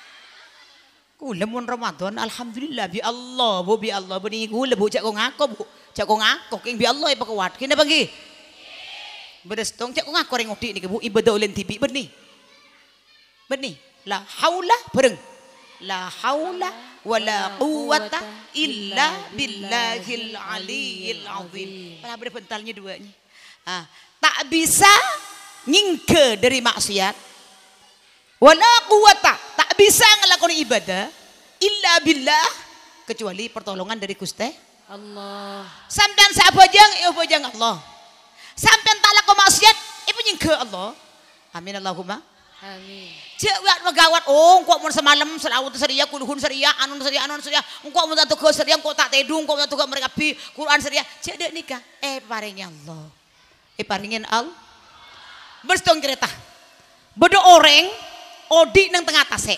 Kula mun Ramadan alhamdulillah bi Allah bu bi Allah bu ni kula bu cak kong aku bu cak kong aku king bi Allah ipa ya, kuat kena pagi. Beres tong cak kong aku ring odik ni bu ibadah ulen tibi berni. Berni la haula bereng. La haula wala quwata illa billahil aliyil azim. Pernah berpentalnya duanya. Ah, tak bisa nyingke dari maksiat wala quwata tak bisa ngelakon ibadah illa billah kecuali pertolongan dari kusteh. Allah sampean sabojang ibu bojang ya Allah sampean laku maksiat ibu nyingke Allah amin Allahumma Amin. Cek wak megawat, oh engkau mau semalam selawat tu seria, kulhun seria, anun seria, anun seria, engkau mau satu ke seria, engkau tak tedung, engkau mau satu ke mereka pi, Quran seria, cek dek nikah, eh paringnya Allah, eh paringin Allah bersedong kereta. Bedo orang odi nang tengah tase.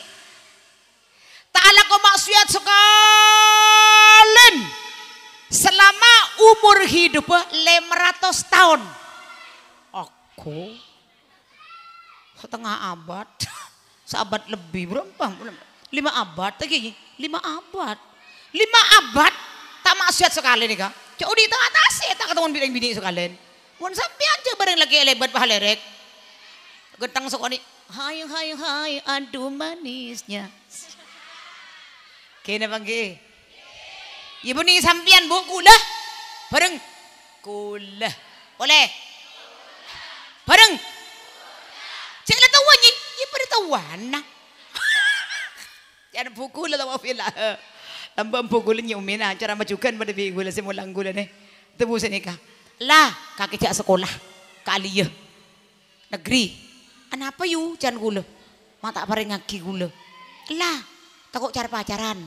Ta'ala kau maksiat sekalian. Selama umur hidup 500 tahun. Aku setengah abad, seabad lebih berapa? Lima abad, lagi lima abad, lima abad tak maksiat sekali nih kak. Cukup di tengah tasik tak ketemu bidang bini sekalian. Mun sampai aja bareng lagi lebat pahalerek. Getang sok ni. Hai hai hai aduh manisnya. Kena panggil. Ibu ni sampian bu kula. Bareng. Kula. Boleh. Bareng. Cek la tahu ni. Ibu dah tahu nak. Jangan buku lah tak wafil lah. Lampang buku lah nyumin lah. Cara majukan pada bingung lah. Semua langgu lah ni. Tebus ni kah. Lah. Kaki cak sekolah. Kali ya. Negeri kenapa yu jan gula mak tak pernah ngaki gula lah tak kok cari pacaran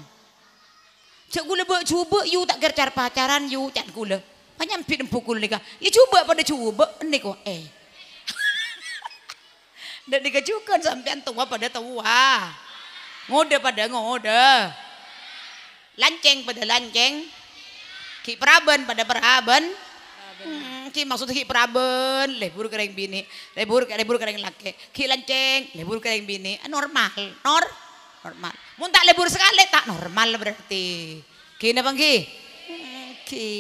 cak gula buat cuba yu tak ger cari pacaran yu jan gula banyak pin pukul ni kan ya cuba pada cuba ni ko eh dan dikejukan sampai tua pada tua ngode pada ngode lanceng pada lanceng ki peraben pada peraben hmm. ki maksud ki praben, lebur kering bini, lebur lebur kering laki, ki lanceng, lebur kering bini, eh, normal, nor, normal. Mun tak lebur sekali tak normal berarti. Ki bang ki? Hmm, ki.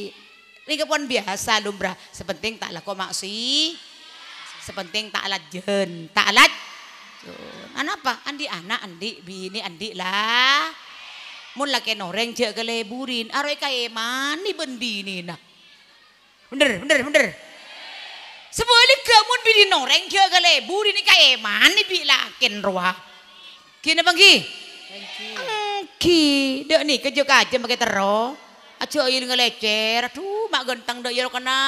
Ini kepon biasa lumrah. Sepenting tak laku maksi. Sepenting tak alat jen tak alat Kenapa? Anu andi anak, andi bini, andi lah. Mun laki noreng je leburin arek kaya mani bendini nah bener bener bener sebalik kamu pilih noreng kia kale buri ni kaya mana bila ken roa kini panggi ki dek ni kerja kaje pakai tero aja ini ngelecer aduh mak gentang dek yoro kena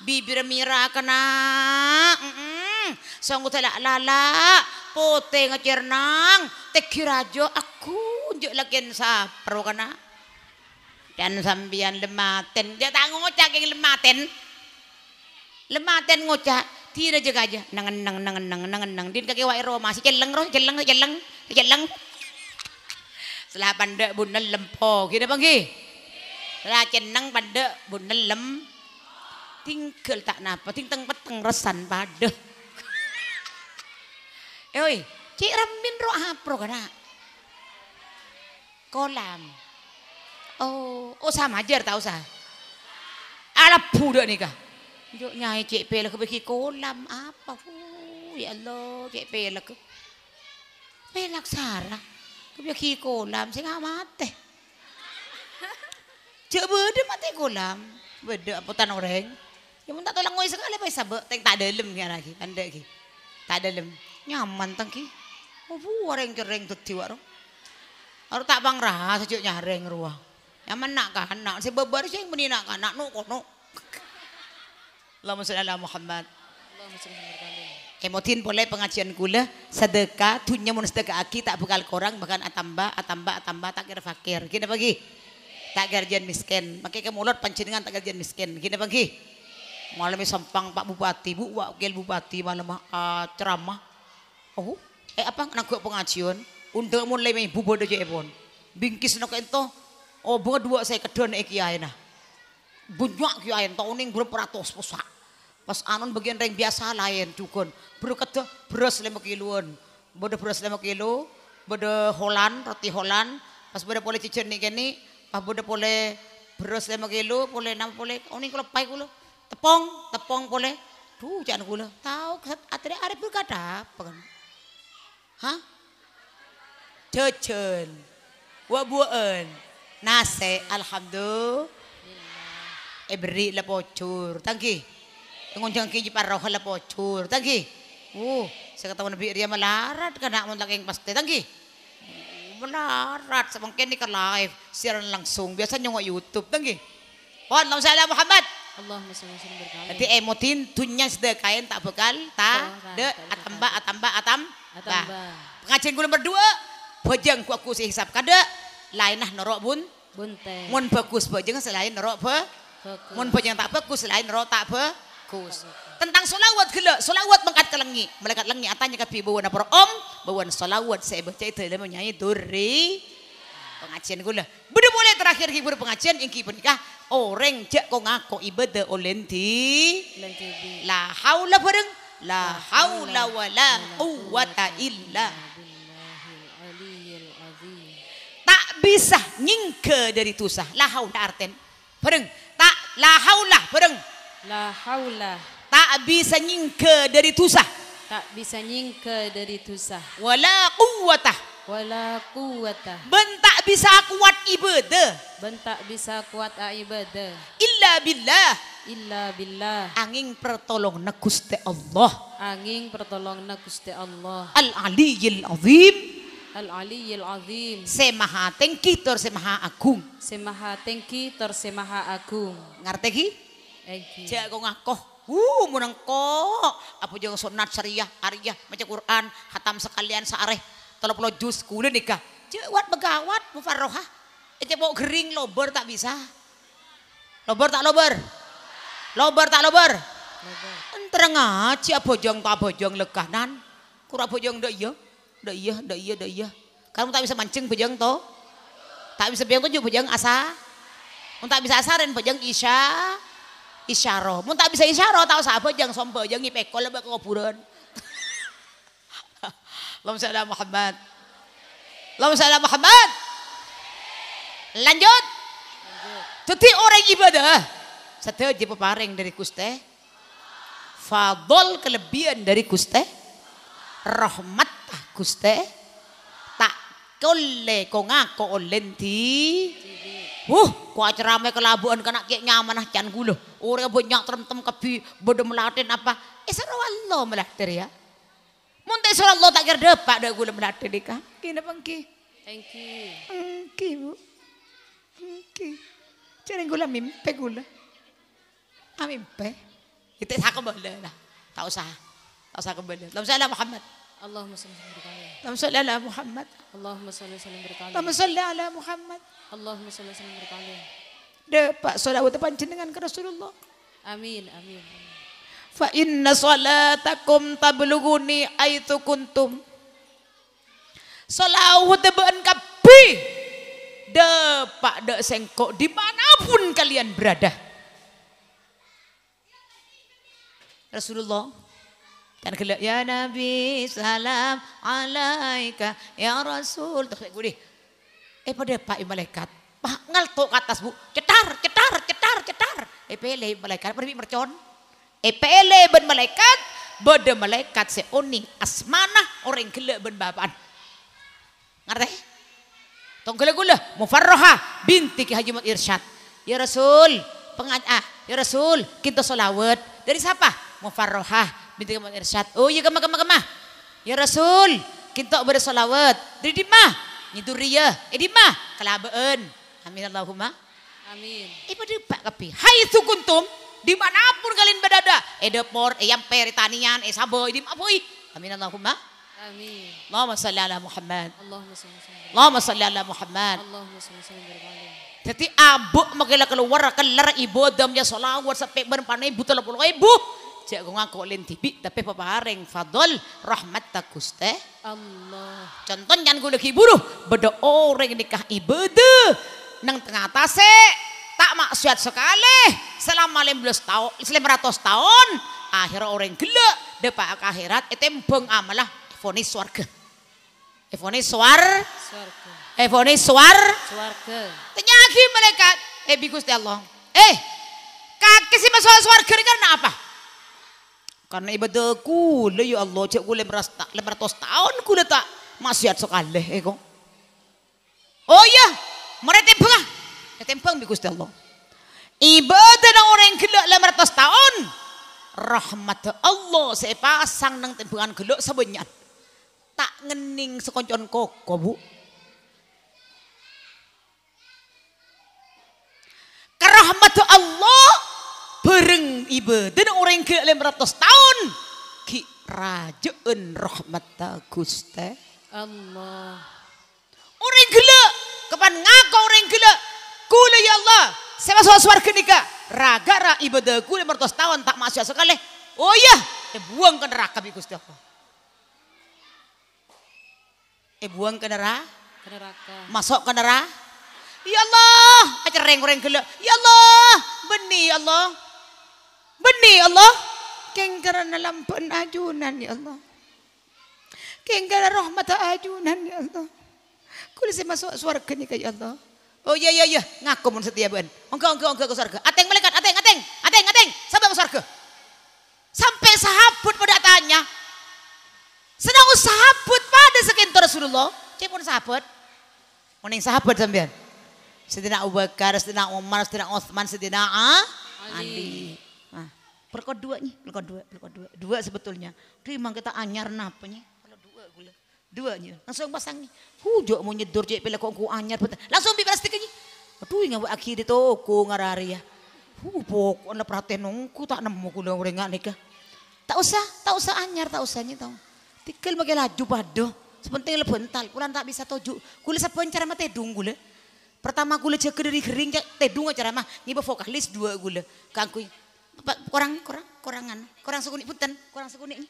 bibir mira kena mm -mm. sanggup telak lala pote nang tekir aja aku njuk lakin sapro kena dan sambian lematen, dia ya tak ngocak yang lematen. Lematen ngocak, tidak juga aja. nangan nangan nangan nangan nangan nangan Din kaki wae Roma si jeleng roh jeleng jeleng jeleng setelah pande bunel lempo, kira panggi. setelah jeneng pande bunel lem. Tinggal tak napa, tingteng peteng resan pade, Eh, cik remin roh apro kana. Kolam. Oh, oh sama aja tau sah? Alah budak nikah. Yo nyai cek pelek pergi kolam apa? Oh, ya Allah, cek pelek. Pelek Sarah. kebiki kolam sing mate. Cek bede mati kolam. Bede apa orang. Ya mun tak tolong ngoi sekali apa sabek teng tak dalem ki lagi, anda ki. Tak dalem. Nyaman teng ki. Oh, orang kering tuh diwaro. Harus tak bang rasa cek ruang yang nak kah anak, si bebar siya yang menina kah anak, nuk nuk Allahumma sholli ala Muhammad. Emotin eh, boleh pengajian gula sedekah dunia mun sedekah aki tak bekal korang bahkan atamba atamba atamba kira fakir. Gini pagi. Tak kerjaan miskin. Makai ke mulut pancingan tak kerjaan miskin. Gini pagi. Malam sempang Pak Bupati, Bu Wakil Bupati malam uh, ah, ceramah. Oh, eh apa nak kau pengajian? Undang mulai ibu bodoh jebon. Bingkis nak entoh Oh banget dua saya kedon iki ae nah. Bunyak ki ae ning grup pratos pusak. Pas anon bagian ring biasa lain dukun. Bro kedo bros lima kiloan. Bodo bros lima kilo, bodo holan, roti holan. Pas bodo boleh cicen nih kene, pas bodo boleh bros lima kilo, boleh enam boleh. Oh ning kalau pakai kulo, tepong, tepong boleh. Duh, jangan gula. Tahu atri ada berkata apa kan? Hah? Jajan. Wabuan. Nase, alhamdulillah. ebri eh, la pocur. Tangki. Ngun jangki ji paroh la pocur. Tangki. Uh, saya kata nabi dia melarat kena mun laking pasti. Tangki. Melarat sabang kini ka live siaran langsung. biasanya nyo YouTube. Tangki. pon lam salam Muhammad. Allahumma salli wa sallim berkah. Jadi emotin dunya sedekain tak bekal ta de atamba atamba atam. Atamba. Pengajian gue berdua. Bojang ku aku sih hisap kada lainah norok bun bunte mun bagus bojeng selain norok be mun bojeng tak bagus selain norok tak bagus tentang solawat gila solawat mengkat kelengi melekat lengi atanya ke bibu wana napor om bawa solawat saya baca itu dalam menyanyi duri pengajian gula beda boleh terakhir hibur pengajian yang kibun nikah orang jak kau ngaku ibadah olenti la haula bareng la haula wala quwwata illa bisa nyingke dari tusah la haula arten pereng tak la pereng la tak bisa nyingke dari tusah tak bisa nyingke dari tusah wala quwwata wala quwwata bentak bisa kuat ibadah bentak bisa kuat ibadah illa billah illa billah angin pertolong nakuste Allah angin pertolong nakuste Allah al aliyil azim Al-Aliyyil Azim. Semaha tengki tor semaha agung. Semaha tengki tor semaha agung. Ngerti ki? Eki. Cek aku ngakoh. Uh, munang kok. Apa jeung sunat syariah, arya, maca Quran, hatam sekalian saareh. Tolong puluh jus kulit nikah. Cek wat begawat mufarrohah. Itu mau gering lober tak bisa. Lober tak lober? Lober tak lober? Entar ngaji abojong tak abojong lekanan. Kurang abojong dok ya. Da iya, da iya, da iya. Kamu tak bisa mancing pejang to? Tak bisa pejang tujuh pejang asa. kamu tak bisa asarin pejang isya. Isyaro. kamu tak bisa isyaro tau sapa pejeng som pejang pekol lebak kuburan. Allahumma shalli Muhammad. Allahumma shalli Muhammad. Lanjut. Jadi orang ibadah satu aja peparing dari kuste. Fadol kelebihan dari kuste. Rahmat Guste tak kole ko ngako olenti di Huh, ku acerame kelabuan kena kek nyamanah can gula. Ore nyak trem-trem kebi bodo melaten apa. Isra eh, Allah melakter ya. te surah Allah tak kira depak dah gula melakter dika. Kini pengki. Thank you. Engki bu. Engki. Cari gula mimpi gula. Ah mimpi. Kita ya, tak kembali lah. Tak usah. Tak usah kembali. Lah usah lah Muhammad. اللهم صل وسلم وبارك عليه اللهم صل على محمد اللهم صل وسلم وبارك عليه اللهم صل على محمد اللهم صل وسلم وبارك عليه Depak solawat panjenengan ke Rasulullah. Amin, amin. Fa inna salatakum tablughuni aitu kuntum. Solawat ben kapi. Depak dek sengkok dimanapun kalian berada. Rasulullah Kan gelak ya Nabi salam alaika ya Rasul. Terus gue Eh pada Pak malaikat. Pak ngelto ke atas bu. Cetar, cetar, cetar, cetar. Eh pele malaikat pergi mercon. Eh pele ben malaikat. Bada malaikat seoning asmanah orang gelak ben bapan. Ngerti? Tonggala gula mufarroha binti Ki Haji Irsyad. Ya Rasul, Pengajah. ah, ya Rasul, kita solawat. Dari siapa? Mufarroha binti Kamat Irsyad. Oh iya kemah kemah kemah. Ya Rasul, kita salawat. Dari di mah, nyitu ria. Eh di mah, kelabaan. Amin Allahumma. Amin. Ibu eh, pak kepi. Hai itu kuntum, dimanapun kalian berada. Eh depor, eh yang peritanian, eh sabo, eh di mapui. Amin Allahumma. Amin. Allahumma salli ala Muhammad. Allahumma salli ala Muhammad. Allahumma salli ala Muhammad. Allahumma salli ala Jadi abuk makilah keluar kelar ibu damnya solawat sampai berpanai buta lapulau ibu cek gua ngaku lin dibik tapi peparing fadol rahmat tagus teh. Allah. Contoh kan gue lagi buruh beda orang nikah ibede nang tengah tase tak maksiat sekali selama belas tahun ratus tahun akhir orang gila depan akhirat itu embung amalah fonis swarga. Eh, fonis suar, eh, fonis suar, tanya Tenyagi mereka, eh bikus Allah, eh kakek sih masuk suarga karena apa? Karena ibadahku kula ya Allah cek tak 500 tahun kula tak maksiat sekali eh kok. Oh iya, mereka tempeng Tempeng di Gusti Allah. Ibadah orang orang gelak 500 tahun. Rahmat Allah saya pasang nang tempangan gelak sebanyak. Tak ngening sekoncon koko, Bu. Kerahmat Allah iba. dan orang ke lima ratus tahun. Ki rajaun rahmat Guste, Allah. Orang gila. Kapan ngaku orang gila. Kule ya Allah. Saya masuk ke nikah. Raga ra ibadah kula ratus tahun tak masuk sekali. Oh iya. Eh buang eh, ke neraka bi Guste Allah. Eh buang ke neraka. Masuk ke neraka. Ya Allah, yang orang gila. Ya Allah, benih ya Allah. Beni Allah. Kengkara dalam ajunan ya Allah. Kengkara rahmat ajunan ya Allah. Kulis masuk surga ni ya Allah. Oh iya iya iya, ngaku mun setia ben. Ongka ongka ongka ke surga. Ateng malaikat, ateng ateng, ateng ateng, sampai ke surga. Sampai sahabut pada tanya. senang sahabut pada sekintor Rasulullah. Cek pun sahabut. Mending sahabat sampean. Sedina Abu Bakar, sedina Umar, sedina osman, sedina ah, Ali. Ali berkat dua nih, berkat dua, berkat dua, dua sebetulnya. Terima kita anyar napa nih? Kalau dua gula, dua nih. Langsung pasang nih. Hujok mau nyedur cek pila kok anyar, langsung bi plastik nih. Aduh buat akhir di toko ngarari ya. Hu anda perhatian nungku tak nemu kuda udah nikah. Tak usah, tak usah anyar, tak usah nih tau. Tikel bagai laju padoh. Sepenting lebih bental, kulan tak bisa toju. Kulis apa cara mata tedung gula. Pertama gula jaga dari kering, tedung acara mah. Ini vokalis dua gula. Kangkui, kurang kurang kurangan kurang sekuni punten kurang sekuni ini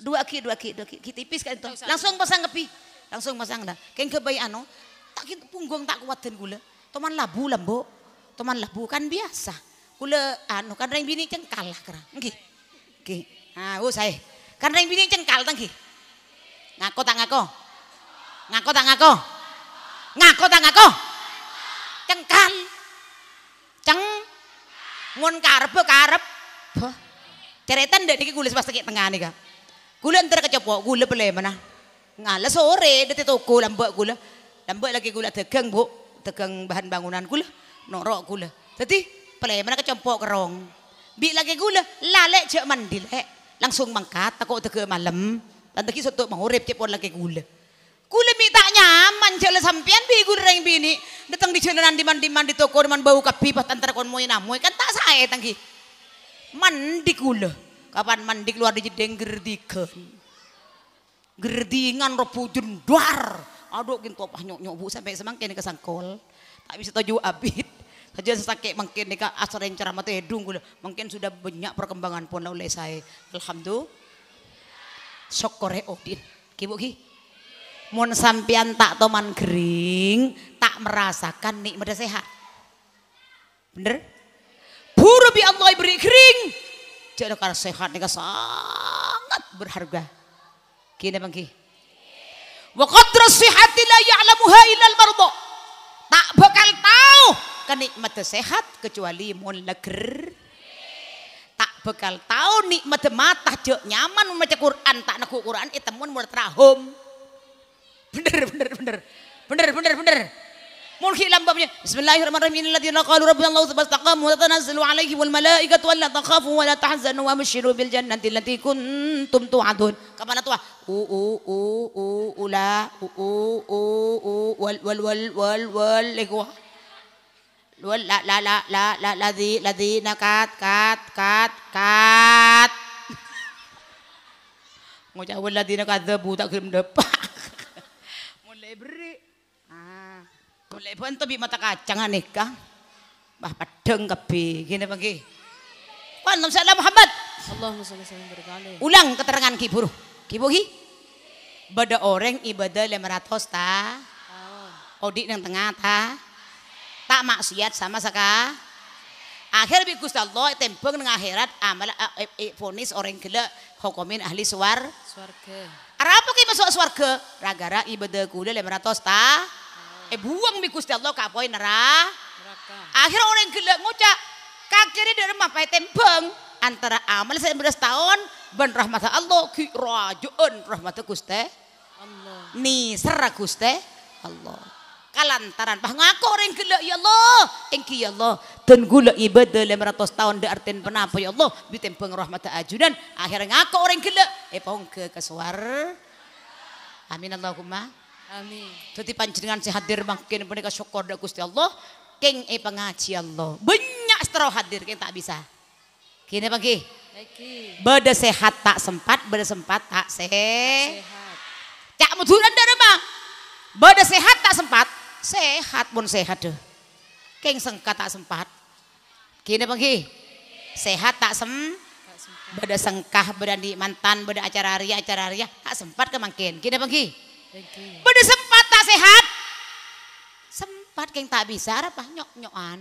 dua ki dua ki dua ki tipis kan itu langsung pasang kepi langsung pasang dah kain kebay ano tak punggung tak kuat dan gula teman labu lambo teman labu kan biasa gula anu kan yang bini cengkal lah kerang enggih enggih ah oh saya kan yang bini cengkal tangki ngaku tak ngaku ngaku tak ngaku ngaku tak ngaku cengkal ngun karep karep ceretan dek niki kulis pas tengah tengah nih kak kulo entar kecepok kulo beli mana ngale sore dek toko lambok lambat lambok lagi kulo tegang bu tegang bahan bangunan kulo norok kulo jadi beli mana kecepok kerong bi lagi kulo lale cek mandi lek langsung mangkat takut tegang malam dan tadi sotok mau rep lagi kulo Kule mi tak nyaman jale sampean bigur reng bini. Datang di jalanan diman diman di toko diman bau pas antara kon moy namoy kan tak saya tangki. Mandi kule. Kapan mandi keluar di jedeng gerdikan. Gerdingan ropu jendar. Aduh gin pah nyok nyok bu sampai semangkin ke kesangkol. Tak bisa tahu abit. Saja sesake mungkin nika asal yang ceramah tuh edung gula. Mungkin sudah banyak perkembangan pun oleh saya. Alhamdulillah. Syukur eh, Odin. Kibu ki mun sampian tak toman gering, tak merasakan nikmat sehat. Bener? Buru bi Allah beri gering. Jadi karena sehat nih sangat berharga. Kini bangki. Wa qadra sihati la ya'lamuha illal mardo. Tak bakal tahu kenikmat sehat kecuali mun leger. Tak bakal tahu nikmat mata jok nyaman membaca Quran tak nak Quran itemun mulut rahum. Bener, bener, bener. Bener, bener, bener. Mulki babnya. Bismillahirrahmanirrahim. Alladzina qalu rabbana Allah tsumma istaqamu wa tanazzalu alaihi wal malaikatu alla takhafu wa la tahzanu wa basyiru bil jannati allati kuntum tu'adun. Kapan tuh? U u u u ula u u u u wal wal wal wal wal ikhwah. Wal la la la la la ladzi ladzina kat kat kat kat. Ngocah wal ladzina kadzabu tak kirim depan beri. Ah, boleh pun tapi mata kacang aneh kah? Bah padeng kebi gini pagi. Kon salam Muhammad. Allahumma sholli sallam barik Ulang keterangan Ki Buruh. Ki Buhi. Bada orang ibadah ratus ta. Ah. Odi yang tengah ta. Tak maksiat sama saka. Akhir bi Gusti Allah tempeng nang akhirat amal eh, eh, eh, fonis orang gila hukumin ahli suar. Suarga masuk swarga ragara udah lima ratus ta eh buang mi Gusti Allah kapoi neraka Akhir orang gila ngucak kakiri dari mah pahit tembeng antara amal saya beres tahun ben rahmat Allah ki rajuun rahmat Gusti Allah ni serah Gusti Allah kalantaran bah ngaku orang gila ya Allah engki ya Allah dan gula ibadah 500 tahun da artin penapa ya Allah bitempeng rahmat ajudan akhirnya ngaku orang gila eh pong ke kesuar Amin Allahumma. Amin. Dadi panjenengan sing hadir makin punika syukur dak Gusti Allah. King e pengaji Allah. Banyak setero hadir king tak bisa. Kini pagi. Beda sehat tak sempat, beda sempat tak se. Sehat. Cak mudhuran dari bang. Beda sehat tak sempat, sehat pun sehat deh. King sengkat tak sempat. Kini pagi. Sehat tak sempat beda sengkah beda di mantan beda acara ria acara ria tak sempat ke kita pergi beda sempat tak sehat sempat keng tak bisa apa nyok nyokan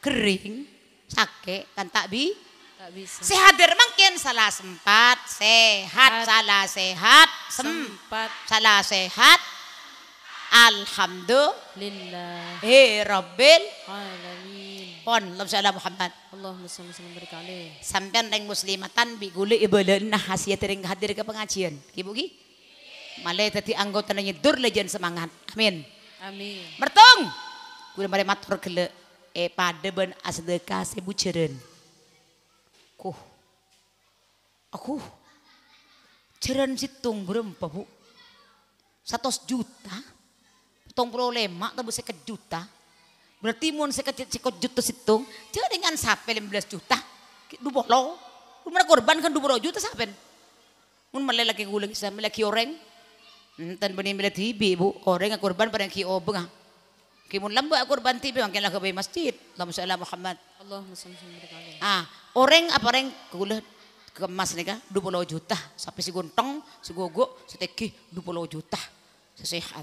kering sakit kan tak bi tak bisa sehat der mungkin salah sempat sehat salah sehat sempat salah sehat Alhamdulillah. Hei eh, Rabbil pon Allahumma sholli Muhammad Allah sholli berkali. Sampai alaih sampean reng muslimatan bi gule nah hasiat tering hadir ke pengajian kibu ki Malay tadi anggota nanya dur lejen semangat amin amin bertung kudu mari matur gele e ben asdeka ceren kuh aku si situng berempat bu satu juta tong lemak tebus sekejuta juta Berarti mun sekecil sekot juta situng, cek dengan sampai 15 juta. Duboh lo. Mun korban kan puluh juta sampai. Mun gula gulang isa, laki orang. dan hmm, benih malah tibi bu, orang yang korban pada ki obeng. Ah. Ki mun lembu korban tibi mangkin lah bay masjid. Allahumma Muhammad. Allahumma masya Allah. Ah, orang apa orang gulah kemas dua puluh juta sampai si gontong, si gogo, si teki puluh juta. sehat,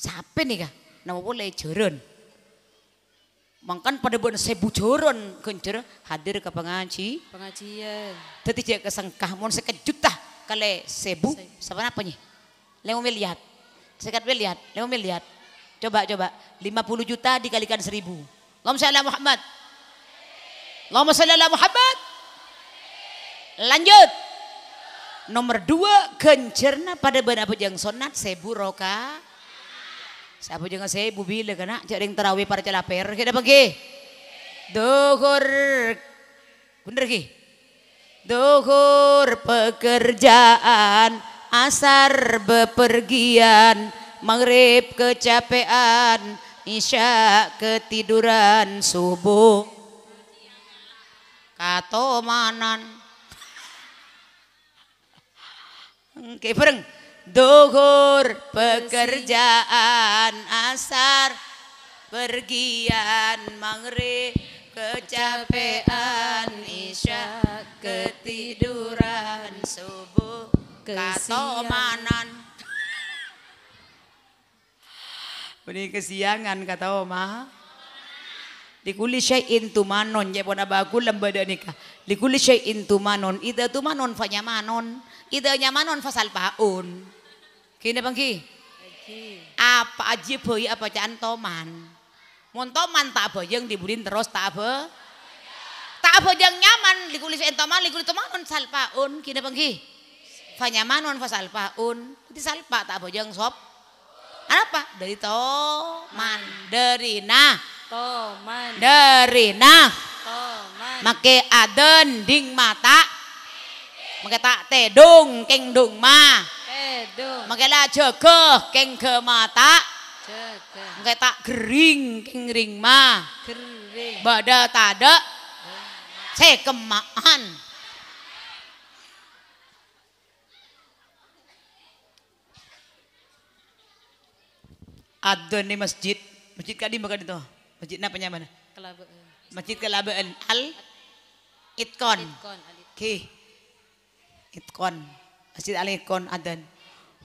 Sampai kan, nama boleh jeren. Mangkan pada bulan bujuron kencur hadir ke pengaji. Pengajian. Tetapi dia kesengkah mon sekejut tah sebu sama apa nih? Lima miliar. Sekat miliar, lima miliar. Coba coba puluh juta dikalikan seribu. saya shalli Muhammad. saya shalli Muhammad. Lanjut. Nomor dua kencerna pada benda yang sonat sebu roka Siapa juga saya ibu ka kena jadi yang terawih para tiyala kita pergi. pagi. Duhur. Bener ki. Duhur pekerjaan. Asar bepergian. Maghrib kecapean. Isya ketiduran. Subuh. Kato Oke, Oke bareng. Duhur pekerjaan asar Pergian maghrib Kecapean isya Ketiduran subuh Katomanan Ini kesiangan kata oma. Likuli syai'in tumanon ya pun abaku lembada nikah. Likuli syai'in manon, ida tumanon manon, ida nyamanon fasal paun. Gini bangki Apa aja boy apa cian toman. mon toman tak yang dibudin terus tak apa. Tak apa yang nyaman dikulis entoman dikulis toman on salpa on Gini on Fanyaman salpa on Di salpa tak apa yang sop. Apa? Dari toman. Dari nah. Toman. Dari nah. Toman. Make aden ding mata. Make tak tedung kengdung dung mah. Wedung. Mengkela jogoh ke mata. Jogoh. tak gering kering ring mah. Gering. Bada tada. kemakan. Adon ni masjid. Masjid kadi bukan itu. Masjid apa nyaman? Masjid kelabaan. Al Itkon. Itkon. Ki. Itkon. Masjid Al Itkon Adon.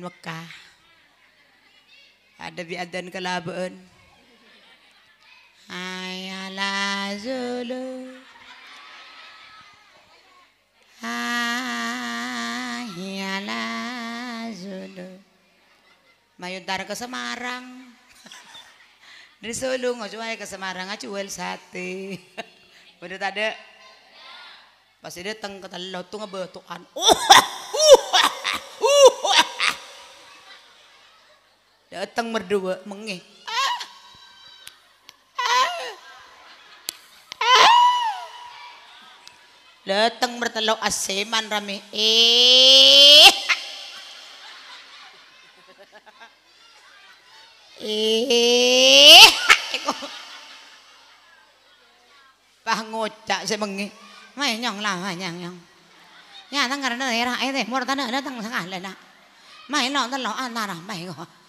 Mekah. Ada biadan kelabun. Hayala Zulu. Hayala Zulu. Mayuntar ke Semarang. Dari Solo ngacuai oh, ke Semarang wel ah, sate. Udah tak ada. Pas dia teng ketelot tuh ngebetukan. Oh. datang merdua mengi. Datang bertelok aseman rame. Eh. Eh. Pah ngocak mengi. Mai nyong lah, mai nyong nyong. Ya tengah karena daerah eh deh, mur tanah datang sangalah nak. Mai lo, telok antara mai kok.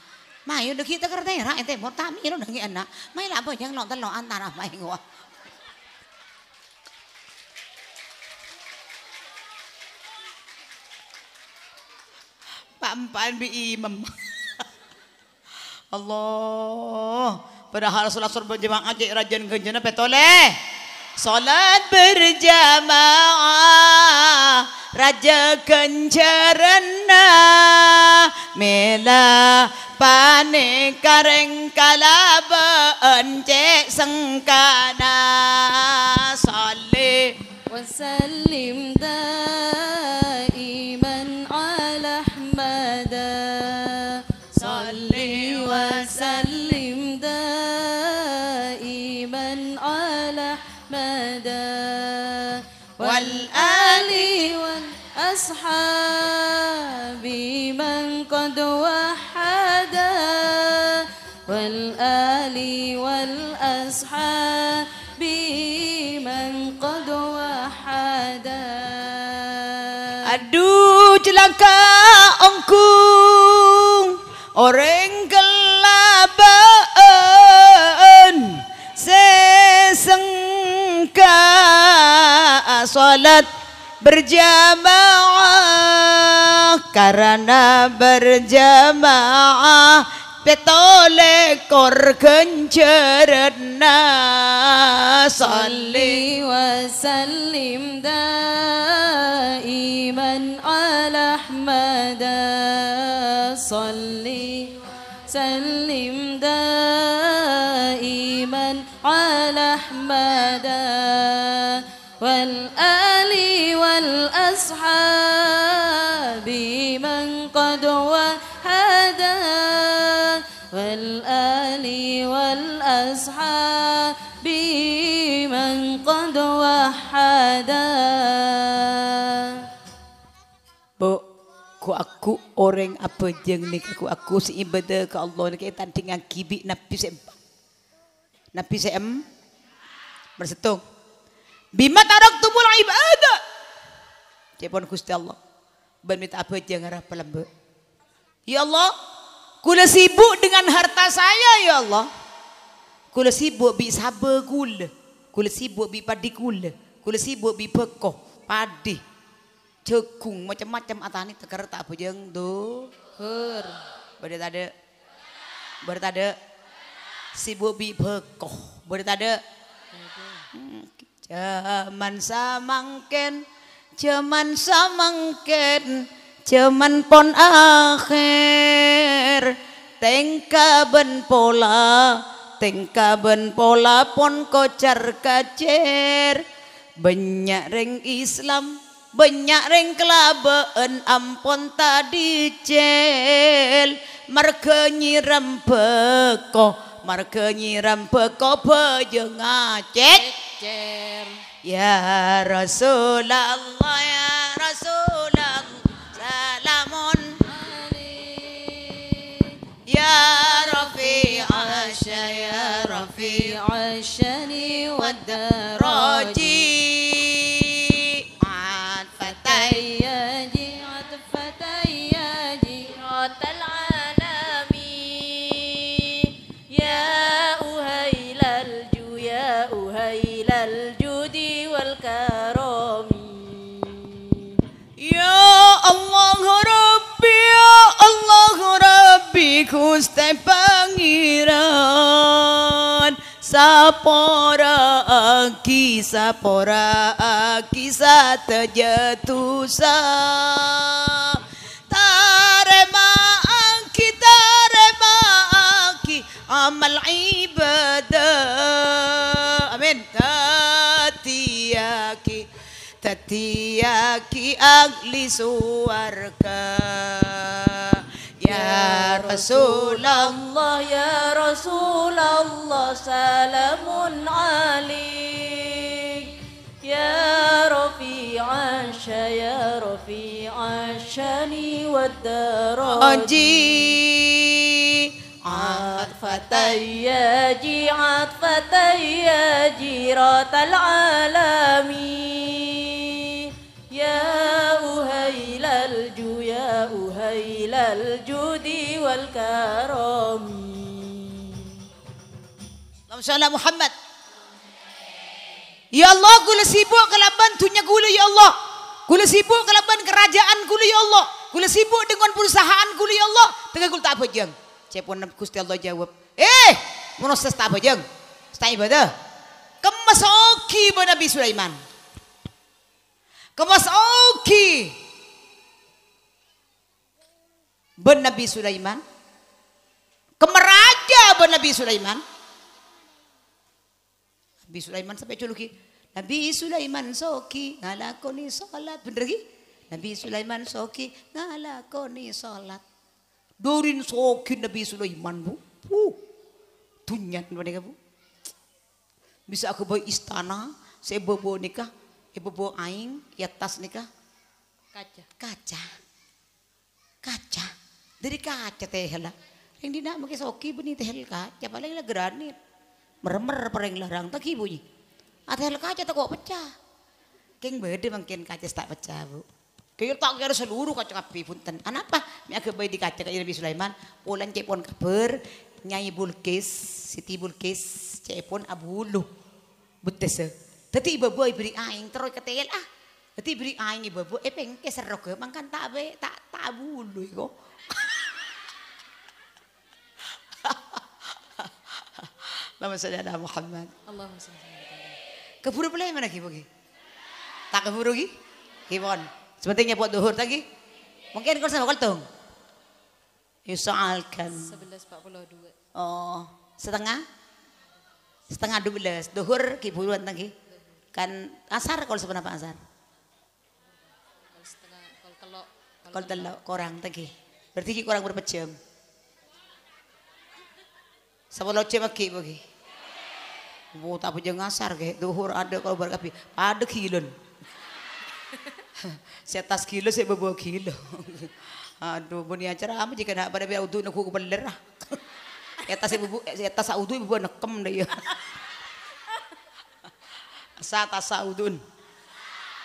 Mayu udah kita kerja ya, ente tami lo dengi anak. Mayu lah bojang lo telo antara maing gua. Pak empan bi imam. Allah. Padahal salat berjamaah aja, rajan genjena petoleh. Salat berjamaah Raja Kenjerena Mela Panik kareng kalab encik sengkana salim wasallim dah. أصحابي من قد وحدا والآل والأصحاب من قد وحدا Aduh celaka engku Orang kelabaan Sesengka Salat berjamaah karena berjamaah petole kor cerna salli wa sallim daiman ala ahmada salli sallim aku orang apa jeng ni aku aku seibadah ke Allah ni kita dengan kibi nabi Sem nabi Sem em bima tarak tumul ibadah cepon gusti Allah bermit apa jeng arah pelembe ya Allah kula sibuk dengan harta saya ya Allah kula sibuk bi sabar kula kula sibuk bi padi kula kula sibuk bi pekoh padi jagung macam-macam atani teker tak bojeng duhur berita ada berit ada si bobi bekoh berit ada hmm, jaman samangken jaman samangken jaman pon akhir tengka ben pola tengka ben pola pon kocar kacer banyak ring Islam Banyak ring kelabeen ampon tadi cel Marga nyiram beko Marga nyiram beko beje ngacet Ya Rasulullah ya Rasulullah Salamun Ya Rafi Asya ya Rafi ni wa Daraji Gusti Pangeran Sapora aki sapora aki satejetusa Tarema aki tarema aki amal ibadah Amin Tatiyaki Tatiyaki agli suarka يا رسول الله يا رسول الله سلام عليك يا رفيع الشان يا رفيع الشان والدرج عطفتي يا عطفتي يا جيرة العالمين إلى الجود والكرم اللهم صل على محمد Ya Allah, kula sibuk kelaban tunya kula ya Allah. Kula sibuk kelaban kerajaan kula ya Allah. Kula sibuk dengan perusahaan kula ya Allah. Tengah kula tak apa jeng. Cepun nak kusti Allah jawab. Eh, mana saya tak apa Stai Saya ibadah. Kemas oki okay, Nabi Sulaiman. Kemas oki. ben Nabi Sulaiman kemeraja ben Nabi Sulaiman Nabi Sulaiman sampai culuki Nabi Sulaiman soki ngalakoni salat bener ki Nabi Sulaiman soki ngalakoni salat durin soki Nabi Sulaiman bu, uh tunyat mereka bu bisa aku bawa istana saya bawa nikah ibu bawa aing ya tas nikah kaca kaca kaca dari kaca teh lah yang dina mungkin soki bunyi teh kaca paling lah granit meremer paling lah rang tak bunyi ada lah kaca tak kok pecah keng beda mungkin kaca tak pecah bu Kayak tak kira seluruh kaca kapi ten. kenapa ah, mi agak baik di kaca kayak Nabi Sulaiman cek pun kabar nyai bulkis siti bulkis pun abulu se, Tadi ibu boy beri aing terus ketel ah. Tadi beri aing ibu boy eh pengke ke? mangkan tak be tak tak bulu iko. Lama صل Muhammad. Muhammad. Allahumma صل على Keburu pula yang mana ki Tak keburu ki? Kibon. Sepertinya buat duhur lagi. Mungkin kau sama kaltung. Yusalkan. dua. Oh, setengah? Setengah 12. Duhur ki buruan lagi. Kan asar kalau sebenarnya asar. Kalau telok kurang lagi. Berarti kurang berapa jam? Sebeloce maki bagi. Bu tak punya ngasar kayak duhur ada kalau berkapi. Ada kilon. saya tas kilo saya bawa kilo. Aduh bunyi acara apa jika nak pada biar utuh nak kuku belerah. Saya tas bawa, eh, saya tas utuh ibu nekem deh ya. Saya tas udun.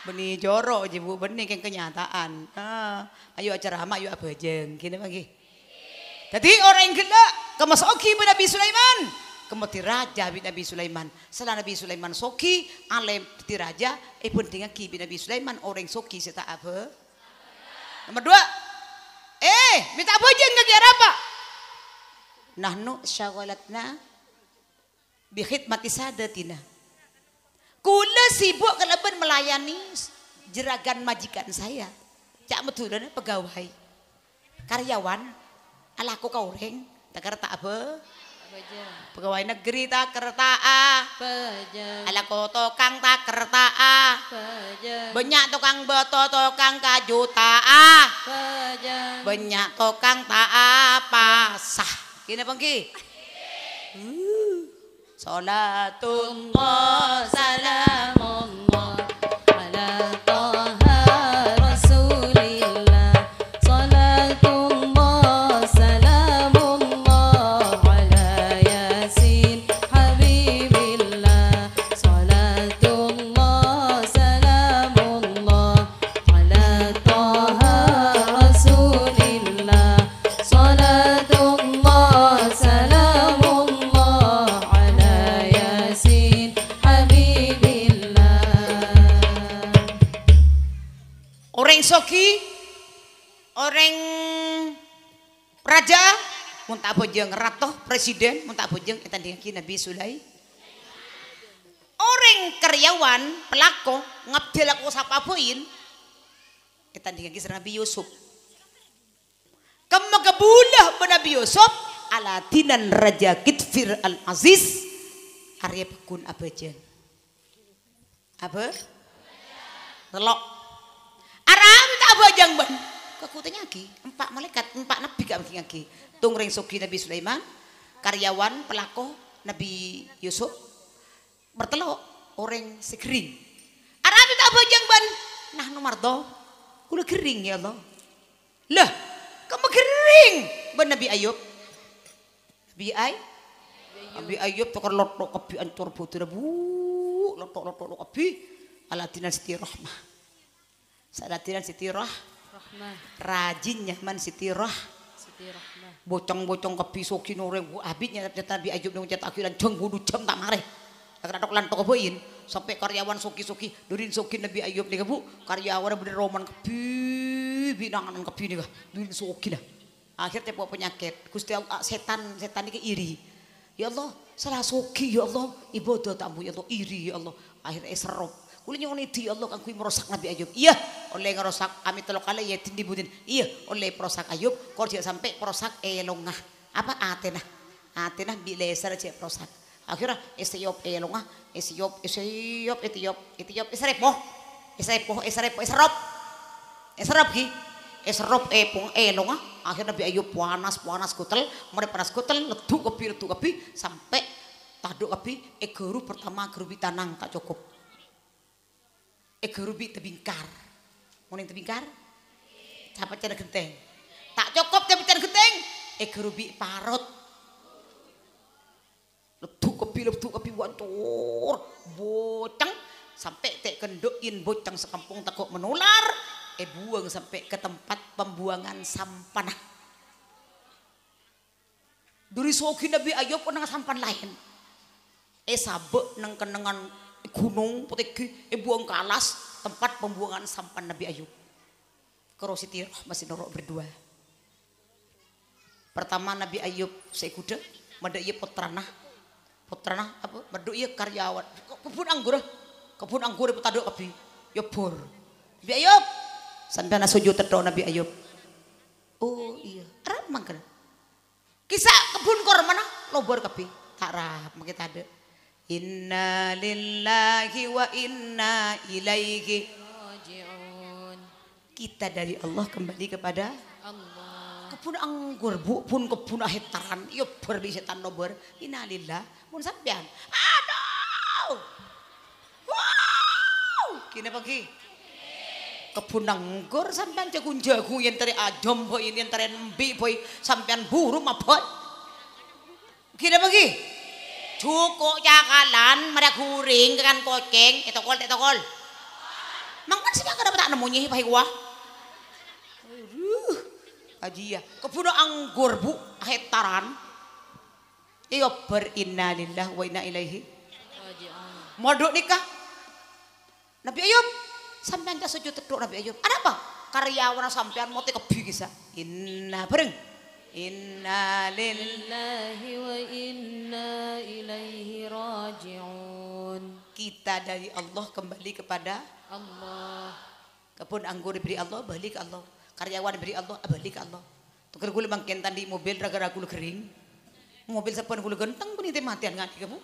Beni jorok je bu beni kan kenyataan. Ah, ayo acara amak ayo apa jeng kini pagi. Tadi orang yang gelak kemas oki bin Nabi Sulaiman kemati raja bin Nabi Sulaiman setelah Nabi Sulaiman soki alem ti raja ibun eh dengan ki bin Nabi Sulaiman orang soki seta apa nomor dua eh minta apa aja biar apa nahnu syagolatna mati sadatina kula sibuk keleban melayani jeragan majikan saya cak medulan pegawai karyawan ala kau reng. Taker apa? Pegawai negeri tak kertaa. Ala koto kang tak kertaa. Banyak tukang beto tukang kaju taa. Banyak tukang tak apa sah. Kini pengki. Iya. Hmm. salam. bojeng ratoh presiden mun tak bojeng eta eh, dengki Nabi Sulai orang karyawan pelaku aku sapa sapapuin eta eh, dengki Nabi Yusuf kemagebulah Nabi Yusuf alatinan raja kitfir al aziz Arya pekun abajeng apa telok aram tak abajeng ban kekutannya lagi empat malaikat empat nabi gak lagi Tungring Sugi Nabi Sulaiman, karyawan pelaku Nabi Yusuf, bertelok orang segering. Arabi tak bojang ban, nah nomor do, kula gering ya Allah. Lah, kamu gering ban Nabi Ayub. Nabi Ay, Nabi Ayub tukar lotok api ancur butir bu, lotok lotok lotok kebi, alatinan siti rahmah. Salatinan siti rahmah. rajinnya man siti rahmah Bocong-bocong kepiso kinore abitnya tapi ajub nang cetak kiran jeng budu jam tak mare mareh. Kadok toko boin sampai karyawan soki-soki durin soki Nabi Ayub nih bu karyawan bener roman kepi binangan kepi nih durin soki lah akhirnya buat penyakit gusti setan setan ini iri ya Allah salah soki ya Allah ibadah tamu ya Allah iri ya Allah akhirnya serop Uli nyong uniti ya Allah kang kui merosak Nabi Ayub. Iya, oleh ngerosak kami telok kali ya tindi budin. Iya, oleh perosak Ayub kor dia sampai perosak elongah. Apa Athena bi bileser cek perosak. Akhirnya Ethiop elongah, poh, Israel poh, Israel poh, Israel Esrepo, Israel Esrop ki. Esrop epong elongah. Akhirnya Nabi Ayub panas, panas kutel, mulai panas kutel, letu kepi, letu kepi sampai taduk kepi, eh guru pertama guru bitanang tak cukup. Eh rubi tebingkar. Mau yang tebingkar? Capek cara genteng. Tak cukup tapi cara genteng. Eh parut. Lebu kopi lebu kopi wancur. Bocang sampai tek kendokin bocang sekampung takut menular. Eh buang sampai ke tempat pembuangan sampah. Duri sogi Nabi Ayub nang sampan lain. Eh sabuk nang kenangan gunung putih ibuang eh, kalas, tempat pembuangan sampah Nabi Ayub kerositi masih norok berdua pertama Nabi Ayub kuda mada iya potrana potrana apa madu iya karyawan kebun anggur ah? kebun anggur taduk api. ya bor Nabi Ayub sandana sujud terdo Nabi Ayub oh iya ramang kan kisah kebun kor mana lobor kabi tak rap mungkin tak Inna lillahi wa inna ilaihi raji'un. Kita dari Allah kembali kepada Allah. Kepun anggur bu pun kepun hektaran yo ya, berdi setan nobor. inna lillah mun sampean. Aduh. Wow. Kini pagi. Kepun anggur sampean jagung-jagung yang tari ajom boy yang tari nembi boy sampean buru mabot. Kini pagi cukup cakalan mereka kuring kan koceng etokol etokol. Mangkan sih nggak dapat nemu nyih pahi gua. Aduh, aji ya. Kebun anggur bu hektaran. Iyo berinna wa inna ilaihi. Modok nikah. Nabi Ayub sampai anda sujud terduk Nabi Ayub. Ada apa? Karyawan sampean mau tikebi kisah. Inna bareng. Inna lillahi wa inna ilaihi raji'un. Kita dari Allah kembali kepada Allah. Kepun anggur diberi Allah, balik ke Allah. Karyawan diberi Allah, balik ke Allah. Tukar gula makin tadi mobil raga-raga gula kering. Mobil sepan gula genteng pun itu matian kan kamu.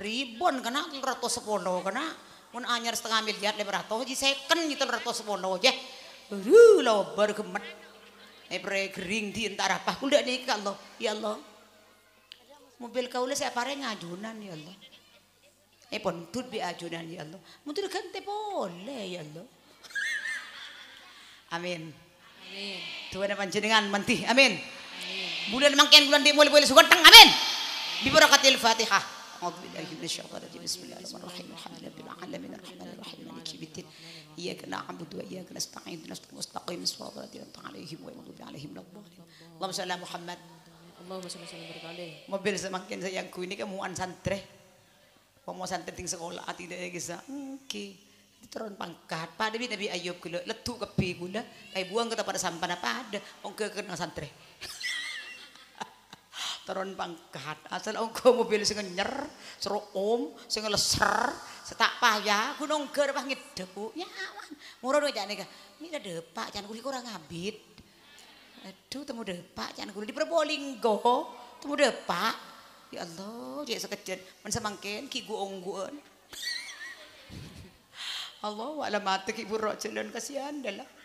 Ribon kena ratus sepono kena. Mun anyar setengah miliar lima ratus, jadi second itu ratus sepuluh aja. Aduh, lobar gemet. Epre gering di entar apa kula niki Allah. Ya Allah. Mobil kaula saya pare ngajunan ya Allah. Eh pon tut bi ajunan ya Allah. Muntur gante boleh ya Allah. Amin. Amin. Tuhan panjenengan mentih. Amin. Bulan mangkian bulan di mulai-mulai tengah. Amin. Bibarakatil Fatihah. أعوذ بالله من الشيطان Bismillahirrahmanirrahim. بسم الله الرحمن إياك نعبد وإياك نستعين نستعين مستقيم الصراط الذي أنعمت عليهم غير المغضوب عليهم ولا الضالين اللهم صل على محمد Allahumma sholli wa sallim Mobil semakin saya aku ini kemuan santri. Pomo santri ting sekolah Ati ya bisa. Oke. Turun pangkat. Pada bi Nabi Ayub kula letu kepi kula. Kai buang kita pada sampan apa ada. Ongke kena santri. Turun pangkat. Asal ongko mobil sing nyer, seru om, sing leser, setak payah gunung nongger pas ngedepu ya awan murah dong jane ini ada depak jangan kuli kurang ngabit aduh temu depak jangan kuli di Probolinggo temu depak ya Allah jadi sekejen men mungkin ki gu ongguan Allah wala mati ki buruk jalan kasihan dalam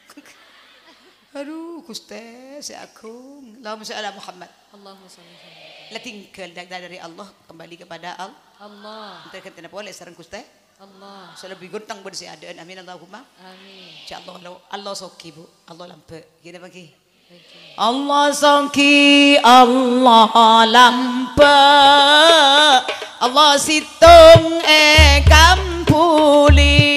Aduh, Gusti, saya agung. Allahumma sholli ala Muhammad. Allahumma sholli ala. Allah. dari Allah kembali kepada Allah. Allah. Kita kata boleh Lek sareng Allah. Selalu bersih ada si adaan. Amin Allahumma. Amin. Insyaallah Allah Allah soki bu. Allah lampe. Gini bagi. Allah soki Allah lampe. Allah sitong e kampuli.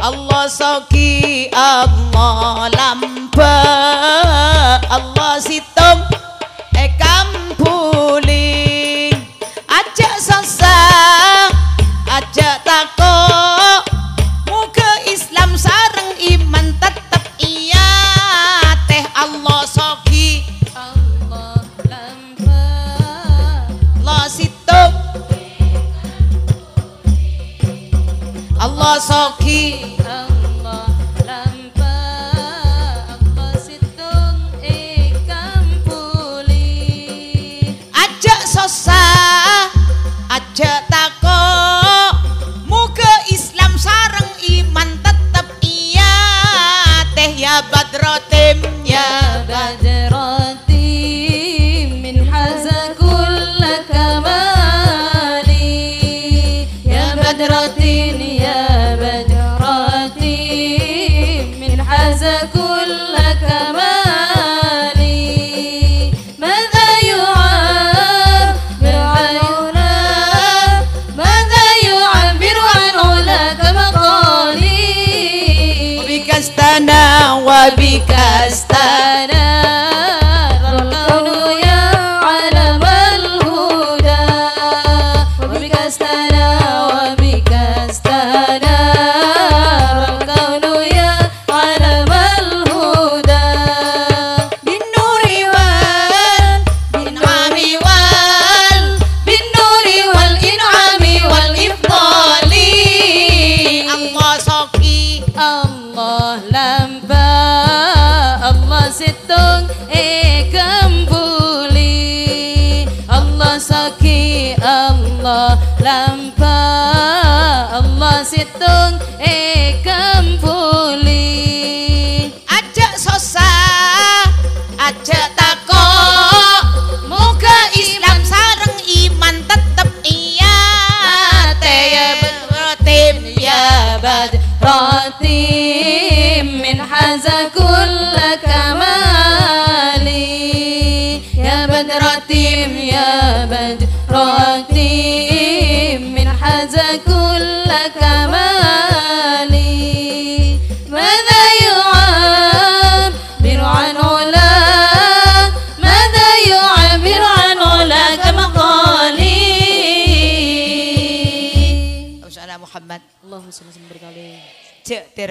Allah soki Allah lampe.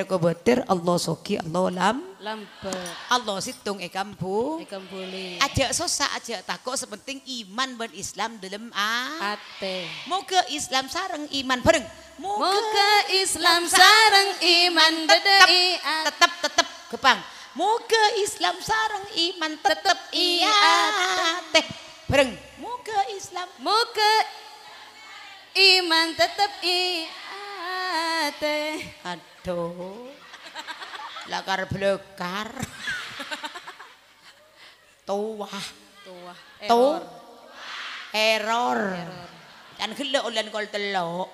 aku botir Allah soki Allah lam lampet Allah situng ikam e bu ikam e boleh ajak ajak takut sepenting iman ben Islam dalam a ate moga Islam sarang iman bareng moga Islam sarang iman tetap, tetep tetap, kepang moga Islam sarang iman tetap iya, iya teh bareng moga Islam moga iman tetap iya teh do, Lakar blekar. tua, tua, Error. Error. dan Kan gelok lan kol telok.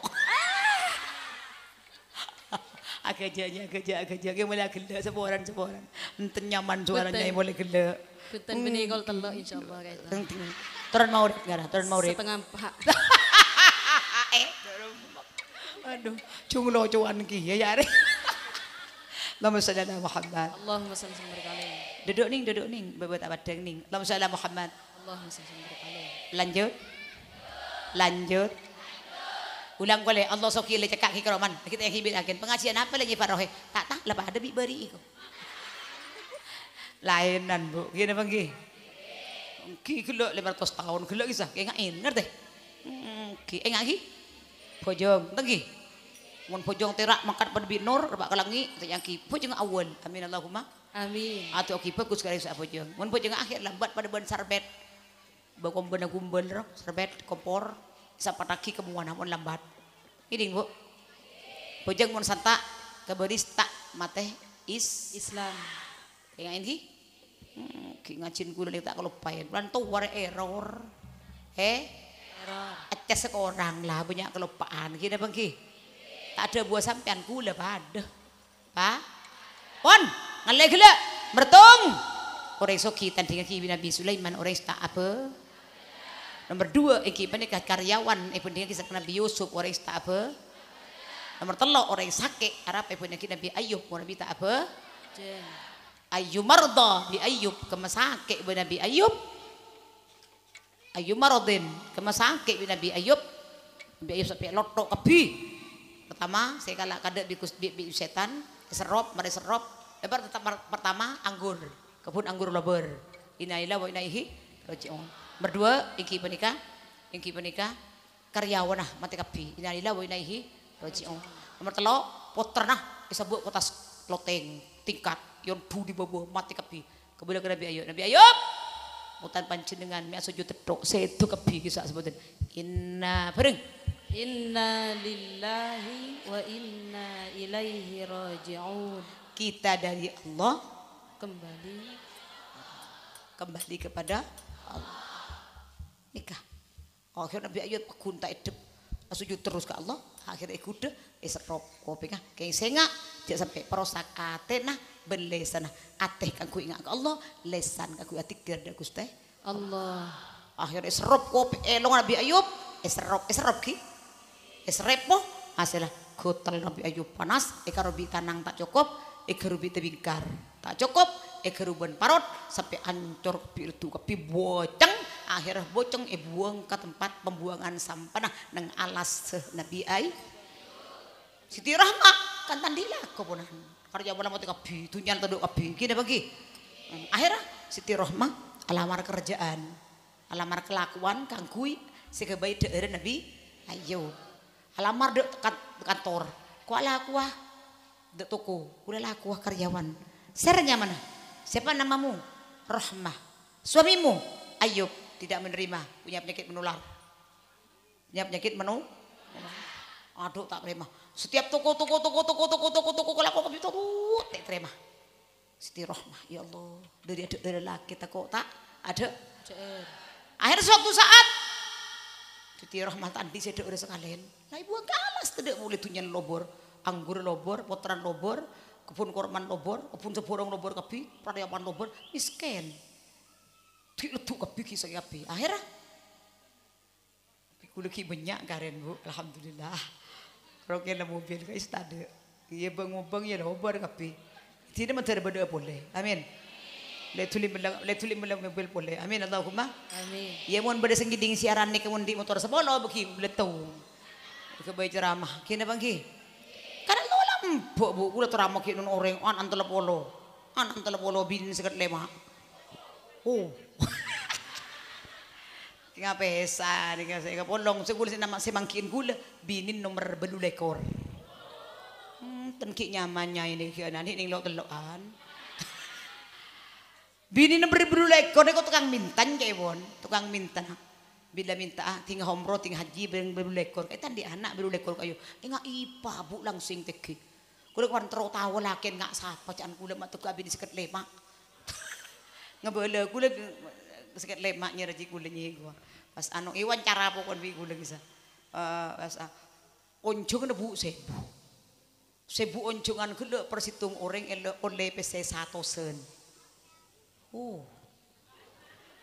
agak jaya, agak jaya, agak Mulai gelak seporan seporan. Enten nyaman suaranya yang mulai gelak. Buten benih hmm. kol telok insyaallah Allah gitu. Turun mau rip gara, turun mau rip. Setengah pak. eh, Aduh, cunglo cuan ki ya ya. Lama sholli ala Muhammad. Allahumma sholli sumber kali. Duduk ning, duduk ning, bebet abad ning. Lama sholli ala Muhammad. Allahumma sholli sumber kali. Lanjut. Lanjut. Ulang boleh Allah soki le cekak hikroman. Kita yang hibit agen. Pengajian apa lagi pak Rohe? Tak tak lepas ada bi beri iku. Lainan bu, gini pengki. Ki kilo 500 tahun, kilo kisah, kayak nggak ingat deh. Hmm, ki, eh ki? Pojong. Tenggi. Mun pojong terak makan pada binur rebak kalangi tanyaki pojong awal. Amin Allahumma. Amin. Atau ah, oki bagus sekali sa pojong. Mun pojong akhir lambat pada ban sarbet. Bakom benda gumbel sarbet kompor sapataki kemuan namun lambat. Ini bu. Pojong mun santa kabaris tak mateh is Islam. Yang ini? Hmm, ngacin kulit tak kelupain. Berantu war error. Eh, Eces orang lah punya kelupaan. kita bangki Tak ada buah sampean gula pada. Pak. Pon, ngalai ngelak bertung. Orang soki tandingan Ki Nabi Sulaiman orang tak apa. Nomor dua, iki menikah karyawan, eh, ibu dia kisah Nabi Yusuf, orang tak apa. Nomor telo, orang sakit, Arab ibu dia Nabi Ayub, orang tak apa. Ayu marda bi Ayub, kemasakit ibu Nabi Ayub ayu marodin kemasangke bi Nabi Ayub Nabi Ayub sampai lotok kebi pertama saya kalah kada bi, bi, bi setan serop mari serop lebar tetap pertama anggur kebun anggur lober inailah wa inaihi rojiun berdua ingki menikah ingki menikah karyawan nah mati kebi inailah wa inaihi rojiun nomor telo poter nah bisa buat kota loteng tingkat yon di bawah mati kebi kebun Nabi Ayub Nabi Ayub mutan panjenengan mia sujud tedok sedo kebi sak sebutin inna bareng inna lillahi wa inna ilaihi raji'un kita dari Allah kembali kembali kepada Allah nikah kalau Nabi ayat gunta edep sujud terus ke Allah akhirnya kuda isrok eh, kopi kah kayak senga dia sampai ate nah belesan nah. ateh kaku ingat ke Allah lesan kaku hati gerda guste Allah ah, akhirnya isrok kopi elong eh, Nabi Ayub isrok eh, isrok ki isrepo hasilnya ah, gotel Nabi Ayub panas eka tanang tak cukup eka Robi tebingkar tak cukup ekeruban parot sampai ancur pirtu kepi boceng akhir boceng e buang ke tempat pembuangan sampah nah neng alas nabi ai Siti Rahma kan tandila kepunan kerja bola mau kepi tunjangan tadu kepi kini bagi hmm, akhirnya Siti Rahma alamar kerjaan alamar kelakuan kang kui si kebaik dari nabi ayo alamar dek kantor kuala kuah dek toko udah lah kuah karyawan sernya mana Siapa namamu? Rahmah. Suamimu? Ayub. Tidak menerima. Punya penyakit menular. Punya penyakit menu? Aduh tak terima. Setiap toko toko toko toko toko toko toko kalau aku itu tak terima. Siti Rahmah, ya Allah, dari aduk dari laki tak kok tak ada. Akhirnya suatu saat Siti Rahmah tadi saya udah sekalian. Nah ibu kalas tidak boleh tunyan lobor, anggur lobor, potran lobor, kebun korman nobor, kebun seborong nobor kebi, pranyaman nobor, miskin. Dileduk kebi kisah bi. Akhirnya, aku lagi banyak karen bu, alhamdulillah. Rokin lah mobil ke istade. Iya bang ya nobor kebi. Tidak menteri benda boleh, amin. Letuli melang, letuli melang mobil boleh. Amin Allahumma. Amin. Ya mohon benda ding siaran ni kemudian motor sebolo bagi letu. Kebaya ceramah. Kena bangki mbok bu kula ora mogi nun polo anan 30. Anan 30 bin lema Oh. tinggal pesa tinggal saya kapolong polong saya sing nama semangkin gula binin nomor belu lekor. Hmm, ten nyamannya ini ki anane ning lo telokan. Bini nomor belu lekor niku tukang mintan kayak tukang mintan. bila minta ah, homro tinggal haji beng belu lekor kaitan di anak belu lekor kayu, tinggal ipa bu langsing teki Kula kwantro tawo lakin ngak sapa jan kula mak tukak bin lemak. Ngebele kula seket lemak nyeraji kula nyi gua. Pas anu iwan eh, cara kon wi kula bisa eh, pas uh, ah, nebu sebu. Sebu onjongan kula persitung orang elok oleh pese satu sen. Oh.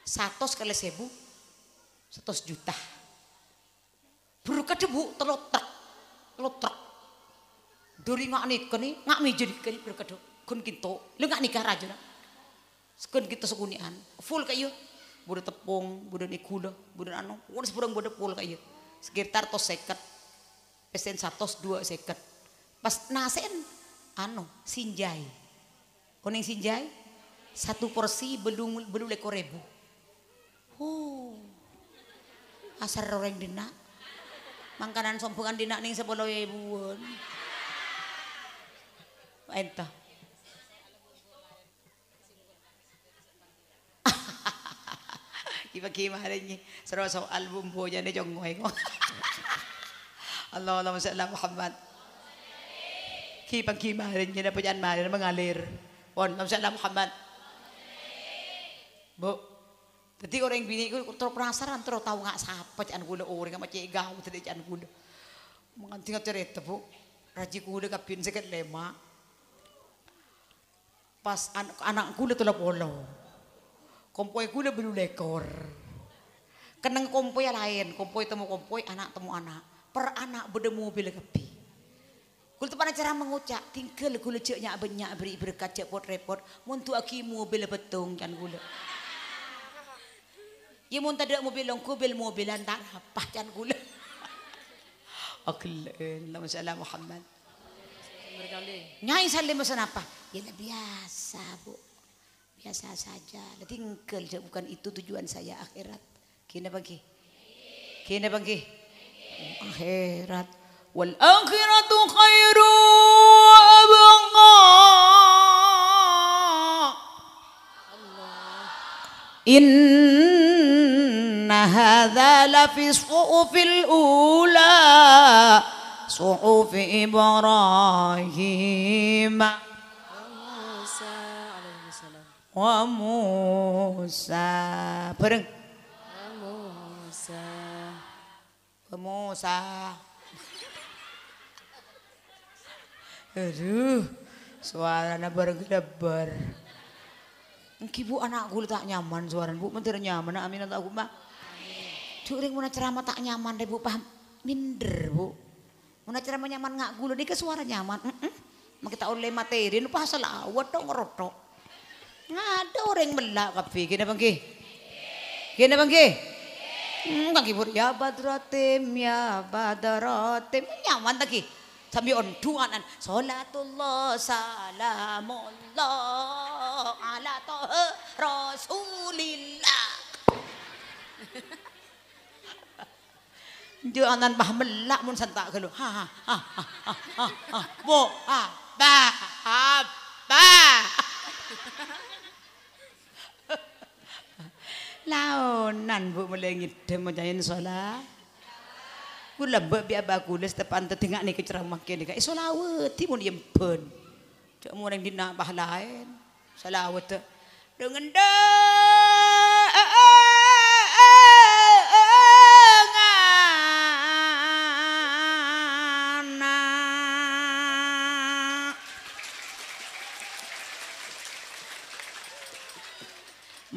satu sekali sebu. satu juta. kada bu, telotak telotak, Duri ngak nikeni, ngak mijin kene berkedok. Kun kinto, gitu. lu ngak nikah raja nak. Sekun kita sekunian, full kayak Budak tepung, budak nikula, budak anu, wis burung budak full kayak Sekitar tos seket, pesen satu dua seket. Pas nasen, anu, sinjai. Kuning sinjai, satu porsi belum belum leko ribu. Oh, asar orang dina. Makanan sombongan dina ning sepuluh ribuan. Entah. Ibagi maringi so album po jane ngoy ko. Allah Allah, masalah, Muhammad. kima rin niya na po jan marin mengalir. Allahumma salli ala Muhammad. Bu, tadi orang bini ko, terus penasaran terus tahu nggak siapa cian kuda oh, orang nggak macam gaul tadi cian gula. Menganti nggak cerita bu, raji gula kapin seket lemah. Pas an anak gula tulah polo. Kompoi gula belum lekor. keneng kompoi lain, kompoi temu kompoi, anak temu anak. Per anak beda mobil kepi. Kul tepan cara mengucap, tinggal gula ceknya banyak beri berkat cek pot repot. Muntu aki mobil betung kan gula. Ia ya muntah dek mobil long kubil mobilan tak apa kan gula. Akhirin, Allah Muhammad berkali. Nyai salim pesan apa? Ya biasa bu, biasa saja. nanti Tinggal bukan itu tujuan saya akhirat. Kena bangki, kena bangki. Akhirat. Wal akhiratu khairu abqa. إن هذا لفي الصحف ula. صحف إبراهيم وموسى برeng وموسى وموسى Aduh, suaranya bergelebar. Engki bu anakku tak nyaman suara bu, menter nyaman amin atau aku Amin. Curing mana ceramah tak nyaman deh bu, paham minder bu. Mana cara menyaman nggak gula di ke suara nyaman. Mau kita oleh materi lupa pasal awat dong roto. Nggak ada orang melak kapi. gini bangki. Gina bangki. Hmm, kang kibur ya badratim ya badratim nyaman lagi. Sambil on duaan salatullah salamullah ala toh rasulillah. dia nan bah melak mun santa ke lu ha ha, ha ha ha ha ha bo ha ba ha ba Launan bu melengit de mencayin salat kula be bi abaku les tepan te tengak ni kecerah makke de kai eh, solawat ti mun yempen cak mun ning dina bah lain solawat dengan dah.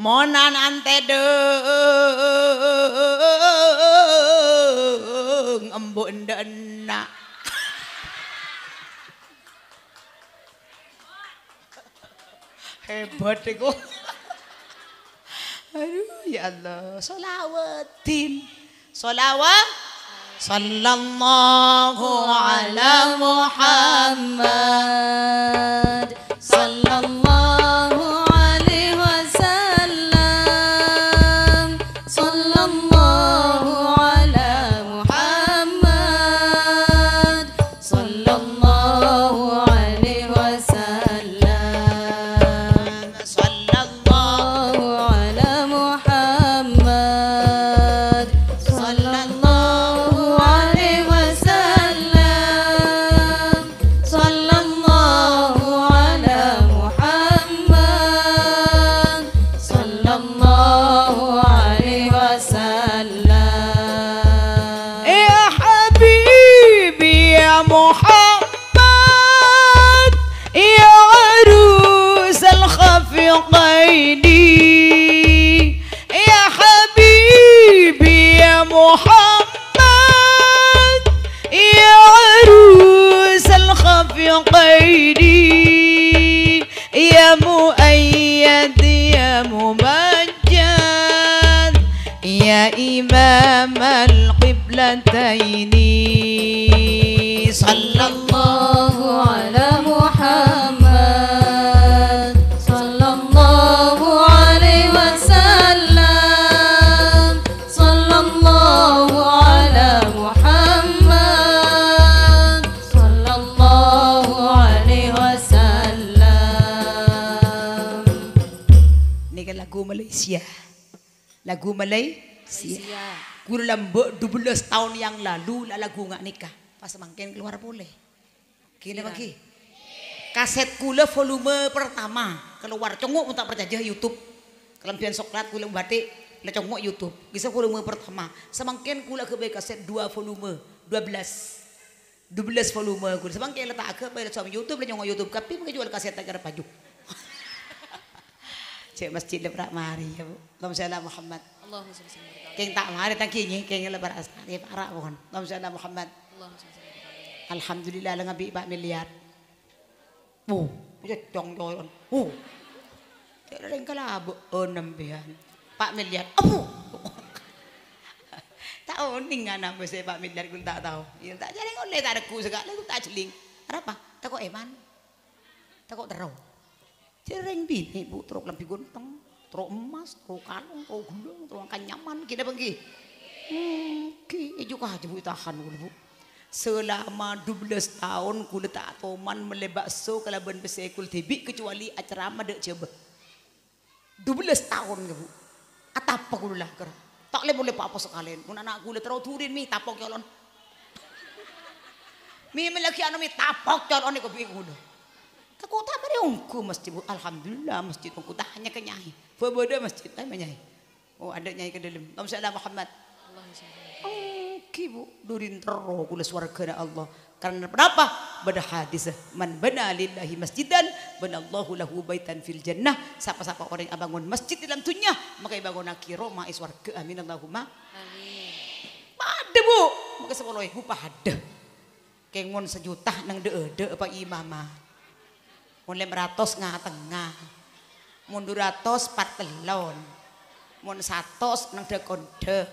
Món ăn monan ante đường embun dena hebat iku aduh ya Allah Salawatin, salawat, sallallahu ala muhammad sallallahu الهاتين صلى الله على محمد صلى الله عليه وسلم صلى الله على محمد صلى الله عليه وسلم نيجا لاغو ماليسيا لاغو مالي Sia. Guru lembok 12 tahun yang lalu lala gua nggak nikah. Pas makin keluar boleh. Gini iya. lagi. Kaset kula volume pertama keluar congok tak percaya YouTube. kelampian soklat kula batik le congok YouTube. Bisa volume pertama. Semangkin kula ke kaset dua volume 12. 12 volume kula semangkin letak ke bayar suami YouTube le congok YouTube. Kapi jual kaset agar pajuk. Cek masjid leprak mari ya bu. Allahumma salli Muhammad. Allahumma salli Keng tak mari tak kini keng lebar asal ya para pun. Allahumma salli Muhammad. Allahumma salli Alhamdulillah lengan bi bak miliar. Bu, bisa dong doron. Bu. Tidak ada yang kalah bu. Enam oh, bihan. Pak miliar. Abu. Oh, tak oning kan apa saya Pak miliar pun tak tahu. Ia ya, tak jadi oleh tak ada ku segala. Ku tak celing. Apa? Tak kau eman. Tak kau terong. Jering bini bu, teruk lebih gunteng, teruk emas, teruk kalung, teruk gulung, teruk angka nyaman, kita pergi. Oke, Mungkin juga aja bu tahan bu. Selama 12 tahun ku letak toman melebak so kalau besekul tibi kecuali acara madak coba. 12 tahun ke bu. Atapa ku lah kera. Tak boleh boleh apa sekalian. Mun anak ku letak terus turin mi tapok yolon. Mi melaki anu mi tapok yolon ni ku bingung. Tekuta bari ungku masjid alhamdulillah masjid ungku tak hanya kenyahi. Bobodo masjid tak nyai. Oh ada nyai ke dalam. Allahumma salli Muhammad. Engki bu durin tero kula swarga Allah. Karena kenapa? Bada hadis man bana lillahi masjidan bana Allahu lahu baitan fil jannah. Siapa-siapa orang yang bangun masjid dalam tunya. maka bangun akiro ma iswarga eh, amin Allahumma. Amin. Ada bu, maka sepuluh ibu pada. Kengon sejuta nang de de apa imamah mulai meratus ngah tengah. Mundur ratus pat telon. Mun satu nang dekon de.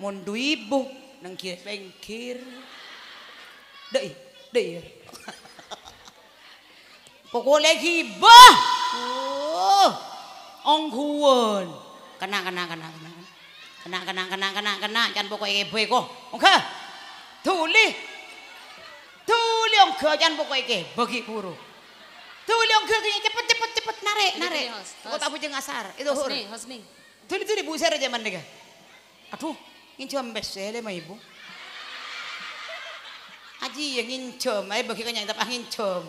Mun ibu neng kiri pinggir. Dei, dei. Ya. Pokoknya bah, Oh, ongkuan. Kena, kena, kena, kena. Kena, kena, kena, kena, kena. Jangan pokoknya gibah kok. Oke. Tuli. Tuli ongkuan jangan pokoknya ibu. Bagi buruk tuh ang gagawin, cepet cepet cepet narik narik. Kau tak punya ngasar. Itu hur. Hosni, hosni. Tuli tuli busir aja mandega. Aduh, ngincom besele mah ibu. Aji ya eh, yang ngincom, ay bagi kanya tapi ngincom.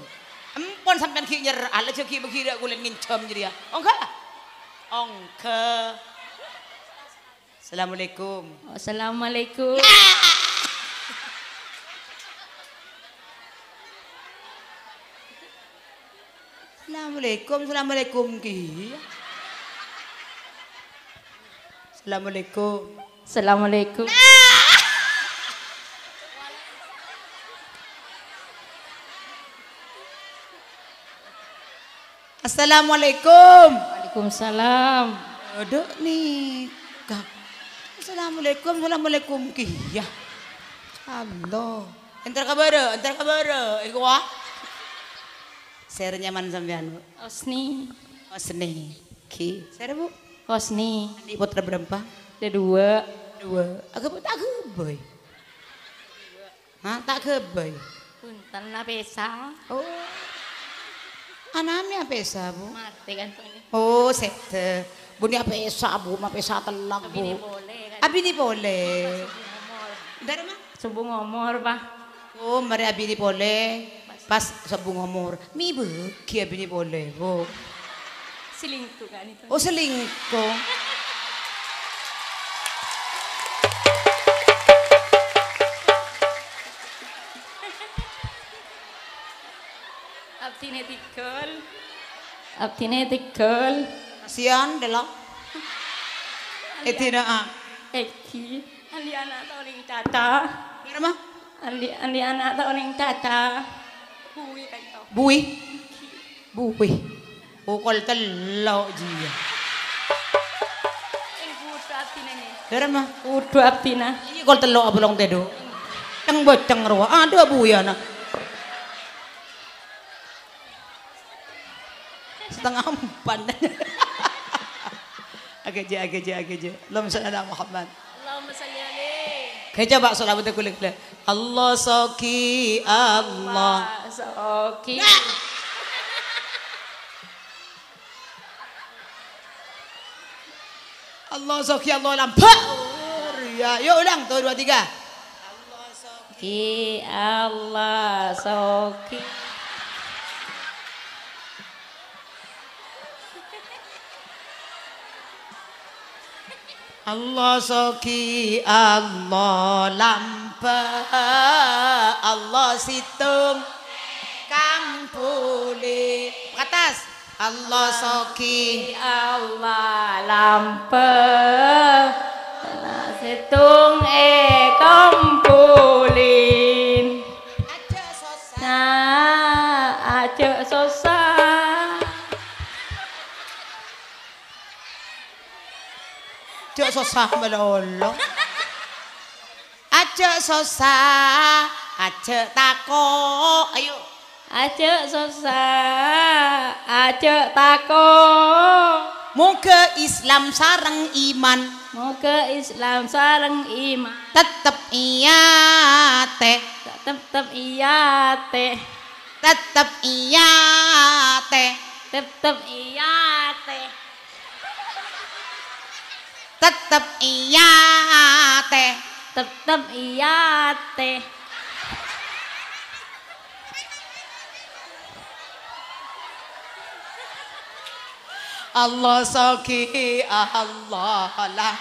Empon sampai ki nyer, ala cuci ki bagi dak kulen ngincom jadi ya. Ongka. Ongka. Assalamualaikum. Assalamualaikum. Nah. Assalamualaikum, Assalamualaikum ki. Assalamualaikum. Assalamualaikum. Assalamualaikum. Waalaikumsalam. Aduh nih. Assalamualaikum, Assalamualaikum ki. Ya. Allah. Entar kabar, entar kabar. Iku wah. Share nyaman sampean, Bu. Osni. Osni. Ki. Share, Bu. Osni. Di putra berapa? Ada dua. Dua. Aku tak keboy. Hah, tak keboy. Punten lah pesa. Oh. Anaknya pesa, Bu. Mati kan Oh, sete. Bu, apa pesa, Bu? Ma pesa telak, Bu. Abini boleh. Kan? boleh. Dari mana? Subuh ngomor, Pak. Oh, mari abini boleh pas sabung umur, mi bu, kia bini boleh bu. Selingkuh kan itu? Oh selingkuh. Abtine girl. Abtinetic girl. Sian dela. Etina eh, a. Ah. Eki. Andiana ta oning tata. Berapa? Andi Andiana ta tata. Buwi. Buwi. pukul telo jiya. Derma, kudu abdina. Iki iya, kalau telo abulong tedo. Teng boceng ada ada ya nak Setengah empat. Agak je, agak je, agak je. Lom sana Muhammad. Allahumma salli ala Kerja bak solat betul kulit kulit. Allah soki Allah. soki. Nah. Allah soki Allah lampak. Ya, yuk ulang tu dua tiga. Allah soki Allah soki. Allah soki Allah lampa Allah situng kang puli atas Allah soki Allah lampa Allah situng e eh, kampung susah melulu aja susah aja tako ayo aja susah aja tako Moga Islam sarang iman Moga Islam sarang iman Tetep iya teh Tetep iya teh Tetep iya teh Tetep iya teh tetep iya teh tetep Allah saki Allah lah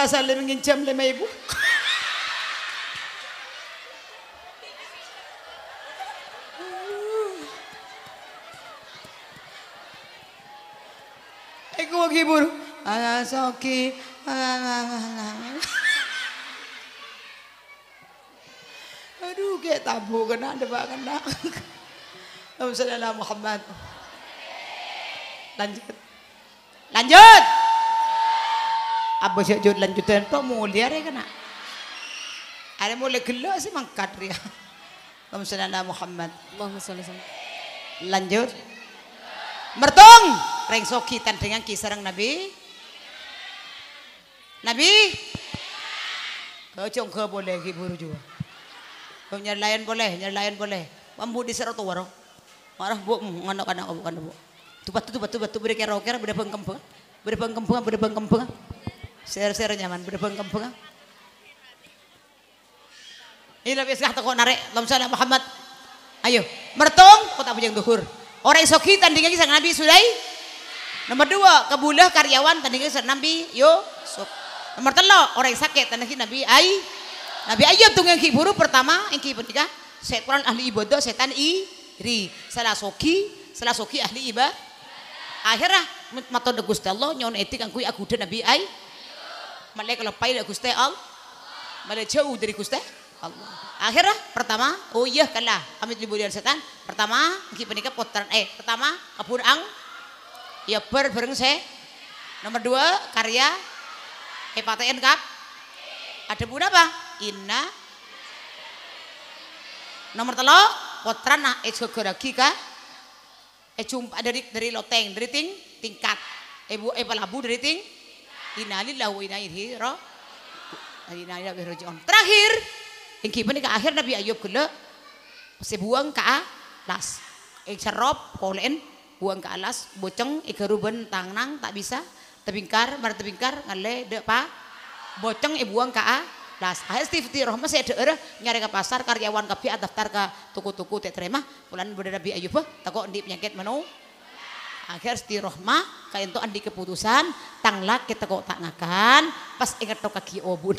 Haasaa lama ngeen ci am li may bu Iku hibur ala soki Aduh kayak tabu kena debak kena Alhamdulillah Muhammad Lanjut Lanjut Abu sya jod lan juten to ya kan? Ada are muli gelo sih mangkat ya. Kamu sudah Muhammad Allahumma lanjut mertung reng soki dengan kisarang nabi nabi kau cung kau boleh kiburu juga kau nyerlayan boleh nyerlayan boleh mampu diserot serot waro marah bu ngono anak bukan bu batu, tupat batu, batu beri kerok-kerok, beri pengkempungan, beri pengkempungan, beri pengkempeng Ser-ser nyaman berbeng lebih Ila biasa teko narik lomsana Muhammad. Ayo, mertong kota bujang duhur. Orang isoki tandingnya kisah Nabi Sulai. Nomor dua, kebulah karyawan tandingnya kisah Nabi Yusuf. Nomor telo, orang sakit tandingnya Nabi Ay. Nabi Ayub tunggu yang kiburu pertama, yang tiga. Setan ahli ibadah, setan ri Salah soki, salah soki ahli ibadah. Akhirnya, metode Gusti Allah, nyon etik, angkui aku dan Nabi Ai kalau lepai dari Gusti al, malah jauh dari Gusti Allah. Akhirnya pertama, oh iya kalah. Amit liburan setan. Pertama, kita penikah kotoran. Eh, pertama, kapur ang. Ya ber bareng saya. Nomor dua, karya. EPTN kap. Ada pun apa? Inna. Nomor telo, kotoran nah, eh gogoragi ka. Eh cuma dari dari loteng, dari ting, tingkat. Ibu eh, eh pelabu dari ting, Innalillahi wa inna Inalilah raji'un. Terakhir, yang kipen ke akhir Nabi Ayub kula sebuang ke alas. Ing serop kolen buang ke alas, boceng ikeruben tangnang tak bisa tebingkar, mar tebingkar ngale de pa boceng ibuang ke alas. Akhir stifti rohma saya daerah nyari ke pasar karyawan kapi daftar ke tuku-tuku tak terima. bulan benda Nabi Ayub takut di penyakit menu akhir di rohmah kaya itu andi keputusan tangla kita kok tak ngakan pas ingat to kaki obun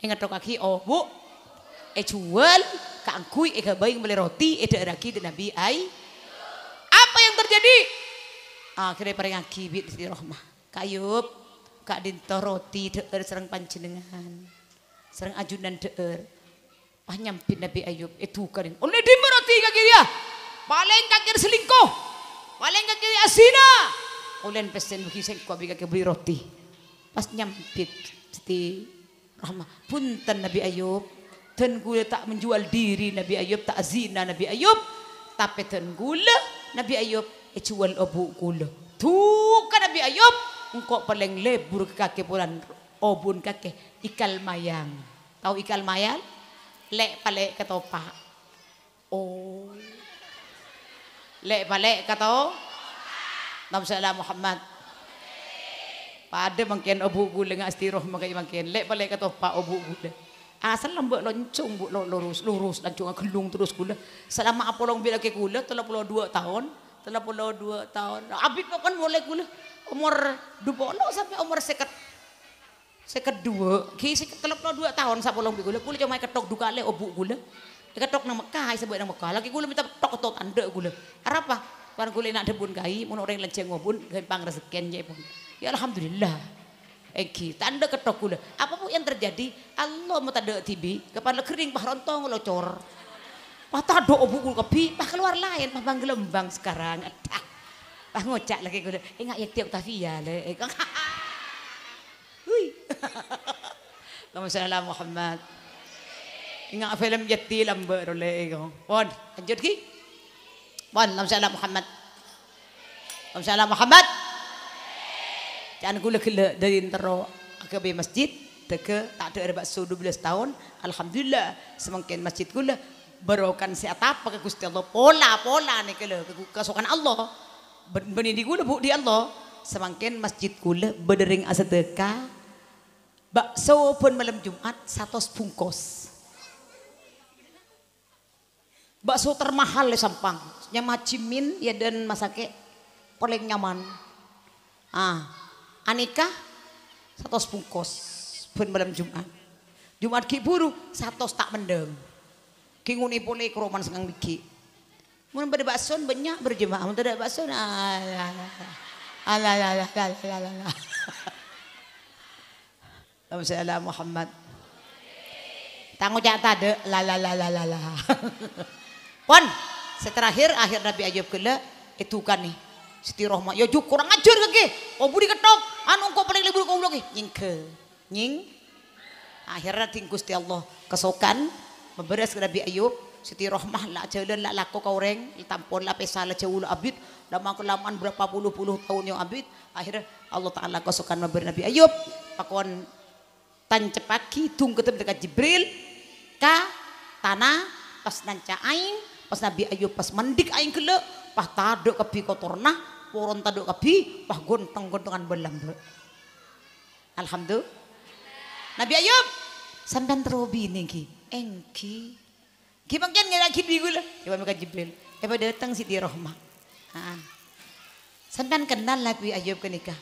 ingat to kaki obu e eh, jual keangkui e eh, kebaing beli roti e eh, daraki dan nabi ai apa yang terjadi akhirnya perang kibit di rohmah kayup kak dinto roti deer serang panjenengan serang ajunan deer panyampin nabi ayub itu kering. oleh dimeroti kaki dia paling kakir selingkuh Walenga kiri asina. Ulen pesen buhiseng ko bika ke roti. Pas nyampit seti Rahma. Punten Nabi Ayub. Ten gula tak menjual diri Nabi Ayub. Tak zina Nabi Ayub. Tapi ten gula Nabi Ayub. Ecual eh, obu gula. kan Nabi Ayub. Engkau paling lebur ke kakek bulan. Obun kakek. Ikal mayang. Tahu ikal mayang? Lek palek ketopak. Oh. Lek balik kata Nabi sallallahu Muhammad. Pada makin obu gula ngak istirah makin makin. Lek balik kata pak obu gula. Asal lembek lancung bu lurus lurus lancung gelung terus gula. Selama apolong bila ke gula telah pulau dua tahun. Telah pulau dua tahun. Abit kan mulai gula umur dua sampai umur seket seket dua. Kisi kelop dua tahun sapolong bila gula. Gula cuma ketok duka le obuk gula diketok nang Mekah sebut nang Mekah lagi gula minta tok tok tanda gula arep apa barang gula nak debun kai mun orang lenceng ngobun gampang rezeken je pun ya alhamdulillah Eki, tanda ketok gula apa pun yang terjadi, Allah mau tanda tibi, kepala kering, pah rontong, cor Pah tado gula kepi, pah keluar lain, pah bang gelembang sekarang. Adah. Pah ngocak lagi kula, ingat ya tiap tafia le. Eh, Hui. warahmatullahi Muhammad. Ingat film jetti lamba role ko ya. on lanjut ki on lam muhammad Alhamdulillah muhammad jangan kula kula dari entero ke masjid teke tak ada so 12 tahun alhamdulillah semakin masjid kula berokan si atap ke Gusti Allah pola pola ni kula kesukaan Allah benih kula bu di Allah semakin masjid kula berdering teka. bakso pun malam Jumat satu bungkus bakso termahal di ya, sampang nyama cimin ya dan masake paling nyaman ah anika satu bungkus pun malam jumat jumat ki buru satu tak mendeng Kinguni boleh keroman sengang biki mun pada bakso banyak berjemaah mun ada bakso alah ya, ya, alah alah alah alah alah Alhamdulillah Muhammad. Tangu jatah de la la la la la la. Pon, seterakhir akhir Nabi Ayub kula itu kan nih. Siti Rohma, ya juk kurang ajar kaki. Oh budi ketok, anu kau paling libur kau lagi. Nyingke, nying. Akhirnya ting Gusti Allah kesokan memberes ke Nabi Ayub. Siti Rohmah lah jalan lah laku kau reng, tampon lah pesa lah jauh lah abid. Lama kelamaan berapa puluh puluh tahun yang abid. Akhirnya Allah Taala kesokan member Nabi Ayub. Pakon tancepaki tung ketemu dekat Jibril ka tanah pas nanca ain pas Nabi Ayub pas mendik aing kele pas taduk kebi kotorna poron taduk kebi pas gonteng-gontengan tu Alhamdulillah Nabi Ayub sampean terobi niki engki Gimana kian nggak lagi di gula? ya mereka Jibril ya datang si di rahmah sampean kenal Nabi Ayub nikah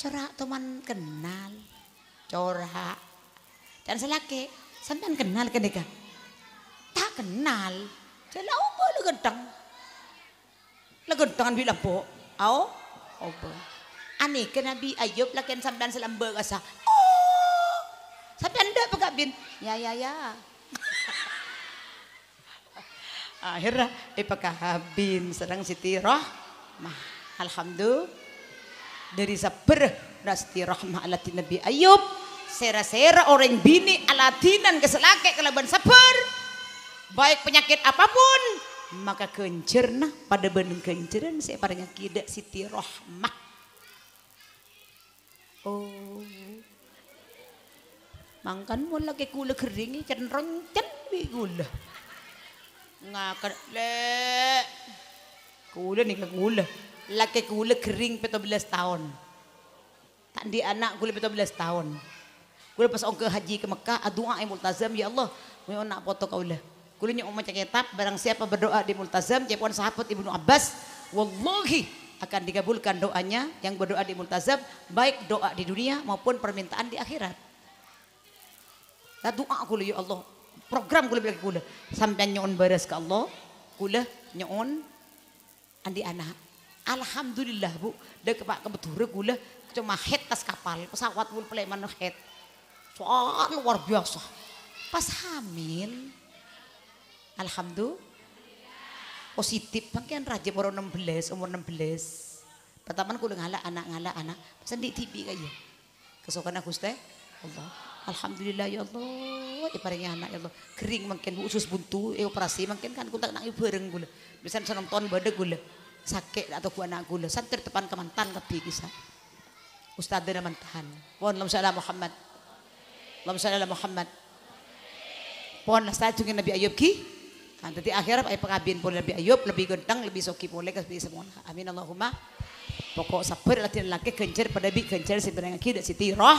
corak teman kenal corak dan selake sampean kenal kenikah tak kenal Delok apa lu gendeng? Lu tentang bilang bo? Au apa? Ani ke Nabi Ayub kan sampean selamba rasa. Oh. Sampean ndak pegak bin. Ya ya ya. Akhirnya ipakah eh, bin sedang Siti Rahmah? Alhamdulillah. Dari sabar rasti rahmah alati Nabi Ayub. Sera-sera orang bini alatinan keselakai kelaban sabar baik penyakit apapun maka kencerna pada benang kenceran saya paranya kida siti rohmah oh mangkan mau lagi gula kering can rencen bi gula ngakan le gula nih gula laki gula kering 15 tahun tak di anak gula 15 tahun gula pas ongke haji ke Mekah adu'a multazam ya Allah punya nak foto lah Kulinya umat etap barang siapa berdoa di multazam, pun sahabat Ibnu Abbas, wallahi akan digabulkan doanya yang berdoa di multazam, baik doa di dunia maupun permintaan di akhirat. Lah doa aku ya Allah, program kula lebih kuda, sampai nyon beres ke Allah, kuda nyon andi anak. Alhamdulillah bu, dek pak kebetulan gula cuma head tas kapal, pesawat pun pelayan head. Soal luar biasa. Pas hamil, Alhamdulillah. Positif, mungkin raja umur 16, umur 16. Pertama aku ngalak anak ngalah anak, pesan di TV kaya. Kesokan aku stay. Allah. Alhamdulillah ya Allah, ya paringnya anak ya Allah. Kering mungkin usus buntu, Ya operasi mungkin kan aku tak nang bareng gula. Bisa nonton badak gula. Sakit atau ku anak gula, santer depan ke mantan kepi kisah. Ustadznya mantan. Puan salam Muhammad. Allahumma salli ala Muhammad. Pohon saya Nabi Ayub ki. Nah, jadi akhirnya ay pengabdian pun lebih ayub, lebih gentang, lebih soki boleh ke semua. Amin Allahumma. Pokok sabar latihan laki kencer pada bi kencer si berang kida si tiroh.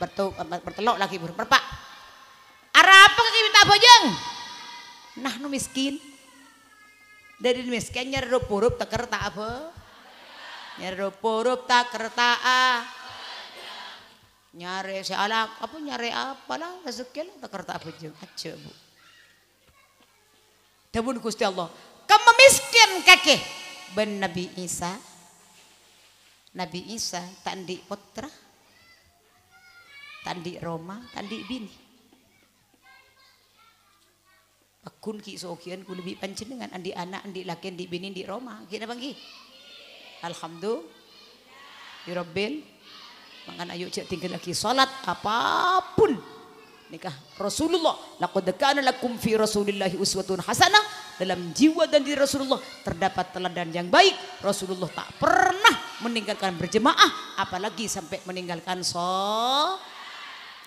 Bertu bertelok laki Arah apa kaki minta bojeng. Nah nu miskin. Dari miskin nyari purup tak kerta apa. Nyari purup tak kerta Nyari si alak apa nyari apa lah rezeki lah tak kerta bojeng aja bu. Dapun Gusti Allah. Kememiskin kakek Ben Nabi Isa. Nabi Isa tandi putra. Tandi Roma, tandi bini. Akun ki sokian ku lebih panjenengan andi anak, andi laki, andi bini, andi Roma. Kita bangki. Alhamdulillah. Ya Rabbil. Mangan ayo cek tinggal lagi salat apapun nikah Rasulullah. Laqad kana lakum fi Rasulillah uswatun hasanah. Dalam jiwa dan diri Rasulullah terdapat teladan yang baik. Rasulullah tak pernah meninggalkan berjemaah apalagi sampai meninggalkan so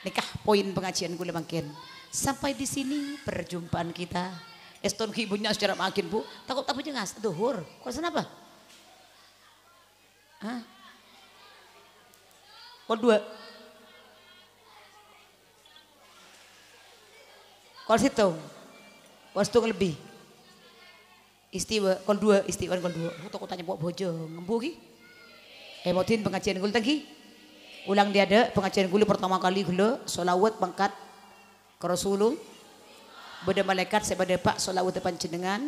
nikah poin pengajian gue makin sampai di sini perjumpaan kita Eston ibunya secara makin bu takut tak punya ngas duhur kau kenapa Hah? Kau dua Kol situ. Kol situ lebih. Istiwa, kon dua, istiwa kon dua. Aku takut tanya buat bojo, ngembu ki. Emotin eh, pengajian gula tengki. Ulang dia ada pengajian gula pertama kali gula. Solawat pangkat ke Rasulullah. Beda malaikat sebab pak solawat depan cendengan.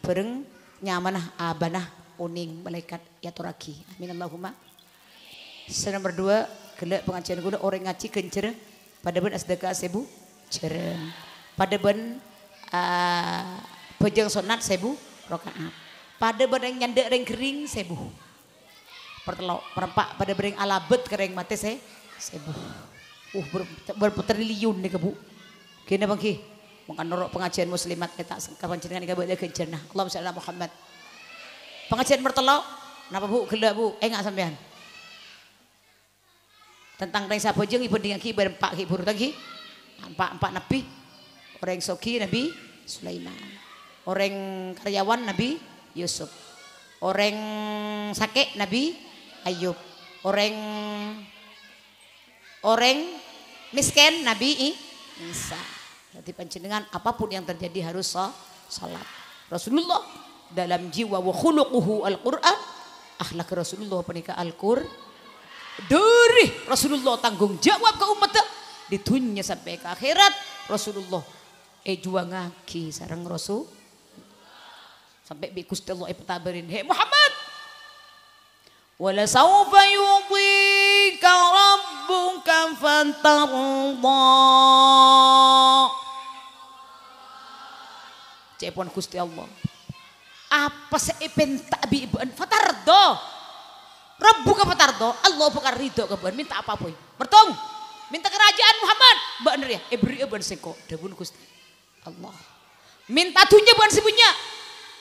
Bereng nyamanah abanah uning malaikat yaturaki. Amin Allahumma. Saya nomor dua, gelak pengajian gula orang ngaji kencer. Pada pun asdaka sebu. Cerem pada ben uh, eh, pejeng sunat sebu rokaat pada bereng nyandek reng kering sebu pertelok perempak pada bereng alabet kering mati se sebu uh ber, berputar nih kebu kena bangki makan norok pengajian muslimat kita kapan jenengan nih boleh kecerna. nah Allah ala Muhammad pengajian pertelok, napa bu gelak bu eh sampaian. sampean tentang reng sapojeng ibu dengan ki berempak ki buruk lagi empat empat nepi Orang Soki Nabi Sulaiman. Orang karyawan Nabi Yusuf. Orang sake Nabi Ayub. Orang orang miskin Nabi Isa. Jadi pencenengan apapun yang terjadi harus salat. Rasulullah dalam jiwa wa khuluquhu al-Qur'an akhlak Rasulullah penika Al-Qur dari Rasulullah tanggung jawab ke umat ditunya sampai ke akhirat Rasulullah Eh dua ngaki sarang rasul sampai bi Gusti Allah petabarin Hei Muhammad wala saufa yudhika rabbuka fantarda cepon Gusti Allah apa seipin takbi ibuan fatardo Rabbu ke fatardo Allah bukan ridho ke buan minta apa boy bertong minta kerajaan Muhammad mbak ya eh, Ibrahim ibuan sengko dabun kusti Allah. Minta tunjuk bukan sebunya.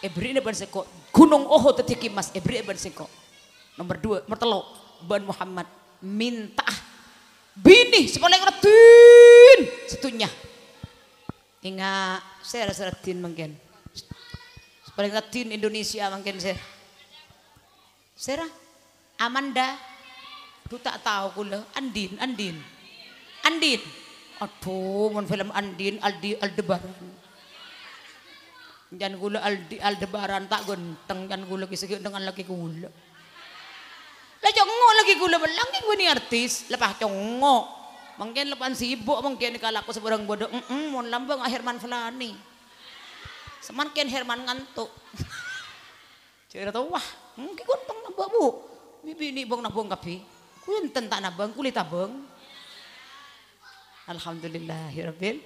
Ebri ini bukan sekok. Gunung oho tetiki mas. Ebri bukan sekok. Nomor dua, nomor telo. Ban Muhammad. Minta. Bini sekolah ngertin. Setunya. Ingat, saya rasa retin mungkin. Paling Latin Indonesia mungkin saya. Sarah, Amanda, tu tak tahu kula, Andin, Andin, Andin. Aduh, mon film Andin Aldi Aldebaran. jangan gula Aldi Aldebaran tak genteng jangan gula lagi segitu dengan lagi gula. Lah congok lagi gula belang ni gue ni artis, lepas congok. Mungkin lepas sibuk mungkin kalau aku seorang bodoh, mm -mm, lambang ah Herman Felani. Semakin Herman ngantuk. cerita tu wah, mungkin hmm, gue tong nabung, bu. Bibi ni bang bong kapi. Kuyen tentak nabang kulit abang. Alhamdulillahirabbil.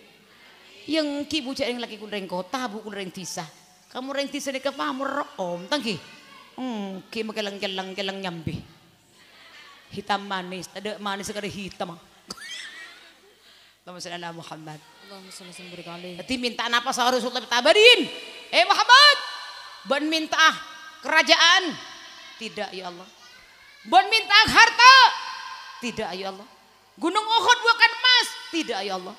Yang ki bujak yang laki reng kota bu reng tisa Kamu reng tisa ni kepamur om tangki. Hmm, ki makelang kelang kelang nyambi. Hitam manis, ada manis sekali hitam. Allahumma salli Muhammad. Allahumma tapi minta apa sahur sultan tabarin. Eh Muhammad, ban minta kerajaan. Tidak ya Allah. Ban minta harta. Tidak ya Allah. Gunung Uhud bukan emas, tidak ya Allah.